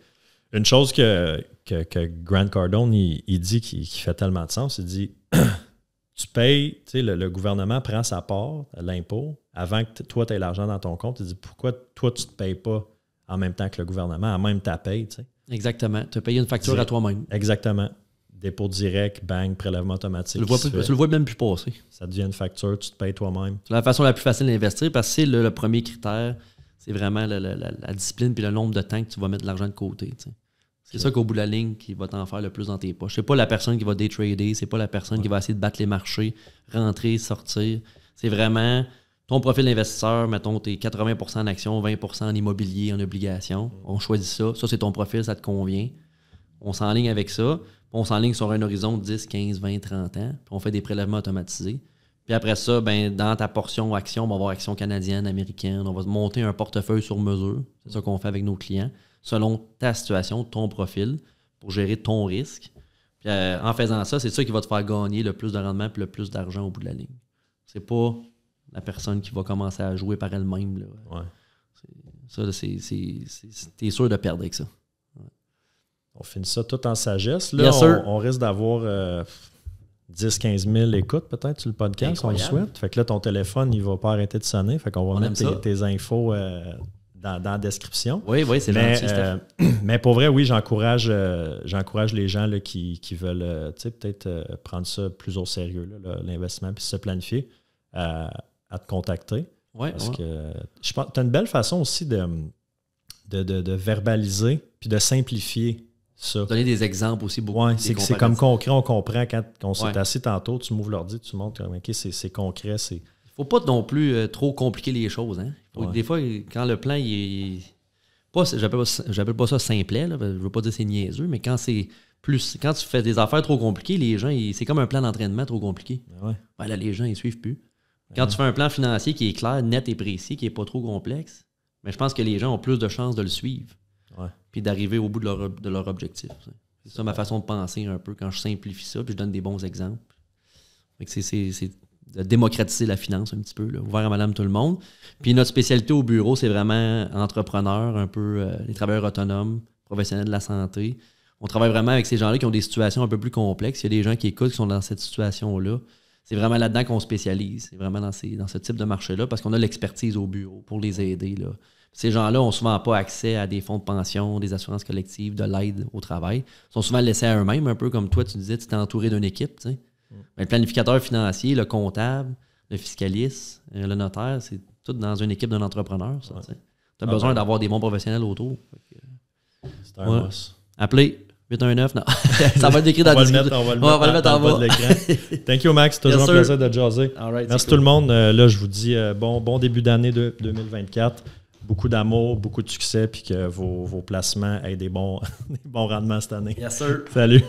Speaker 1: Une chose que, que, Grant Cardone, il, dit qui, fait tellement de sens, il dit tu payes, le, gouvernement prend sa part, l'impôt, avant que toi, tu aies l'argent dans ton compte. Il dit pourquoi toi, tu ne te payes pas en même temps que le gouvernement, à même ta paye. sais Exactement. Tu as payé une facture à toi-même. Exactement. Dépôt direct, banque, prélèvement automatique. Tu le vois, le vois
Speaker 2: même plus passer. Ça
Speaker 1: devient une facture, tu te payes toi-même.
Speaker 2: C'est la façon la plus facile d'investir parce que c'est le, premier critère c'est vraiment la, discipline puis le nombre de temps que tu vas mettre l'argent de côté. C'est ça qu'au bout de la ligne qui va t'en faire le plus dans tes poches. C'est pas la personne qui va ce c'est pas la personne qui va essayer de battre les marchés, rentrer, sortir. C'est vraiment ton profil d'investisseur, mettons, tu es 80 en actions, 20 en immobilier, en obligation. On choisit ça. Ça, c'est ton profil, ça te convient. On s'enligne avec ça. On s'enligne sur un horizon de 10, 15, 20, 30 ans. on fait des prélèvements automatisés. Puis après ça, ben, dans ta portion action, on va avoir action canadienne, américaine. On va monter un portefeuille sur mesure. C'est ça qu'on fait avec nos clients, selon ta situation, ton profil, pour gérer ton risque. Puis euh, en faisant ça, c'est ça qui va te faire gagner le plus de rendement et le plus d'argent au bout de la ligne. C'est pas la personne qui va commencer à jouer par elle-même. Là. Ouais. Ça, c'est, t'es sûr de perdre avec ça. On finit ça tout en
Speaker 1: sagesse. Là, on, on, risque d'avoir. Euh, 10-15 000 écoutes peut-être sur le podcast, on le souhaite. Fait que là, ton téléphone, il va pas arrêter de sonner. Fait qu'on va mettre tes, infos euh, dans, la description. Oui, oui, c'est mais, euh, mais pour vrai, oui, euh, j'encourage les gens là, qui, qui, veulent peut-être prendre ça plus au sérieux, l'investissement, puis se planifier, à te contacter. Oui, parce que je pense tu as une belle façon aussi de, de verbaliser puis de simplifier Donner des exemples aussi c'est comme concret, on comprend quand, on s'est assis tantôt, tu m'ouvres l'ordi, tu montres, OK,
Speaker 2: c'est concret. Il ne faut pas non plus euh, trop compliquer les choses. Hein. Des fois, quand le plan est. Pas, j'appelle pas ça simplet, là, je veux pas dire c'est niaiseux, mais quand c'est plus. Quand tu fais des affaires trop compliquées, les gens, c'est comme un plan d'entraînement trop compliqué. Ben ben les gens, ils suivent plus. Ben quand tu fais un plan financier qui est clair, net et précis, qui n'est pas trop complexe, mais je pense que les gens ont plus de chances de le suivre puis d'arriver au bout de leur, objectif. C'est ça ma façon de penser un peu quand je simplifie ça, puis je donne des bons exemples. C'est de démocratiser la finance un petit peu, là, à madame tout le monde. Puis notre spécialité au bureau, c'est vraiment entrepreneurs, un peu euh, les travailleurs autonomes, professionnels de la santé. On travaille vraiment avec ces gens-là qui ont des situations un peu plus complexes. Il y a des gens qui écoutent qui sont dans cette situation-là. C'est vraiment là-dedans qu'on spécialise. C'est vraiment dans, dans ce type de marché-là parce qu'on a l'expertise au bureau pour les aider là, ces gens-là ont souvent pas accès à des fonds de pension, des assurances collectives, de l'aide au travail. Ils sont souvent laissés à eux-mêmes, un peu comme toi, tu disais, tu t'es entouré d'une équipe. Mm. le planificateur financier, le comptable, le fiscaliste, euh, le notaire, c'est tout dans une équipe d'un entrepreneur. Tu as besoin ah ben. d'avoir des bons professionnels autour. C'est un Appelez 819, ça va être écrit dans le on va mettre, en, bas. Thank you, Max. Toujours un plaisir de
Speaker 1: jaser. Merci tout le monde. Euh, là, je vous dis euh, bon, bon début d'année 2024 beaucoup d'amour, beaucoup de succès, puis que vos, placements aient des bons, bons rendements cette année. Bien yes, sûr. Salut.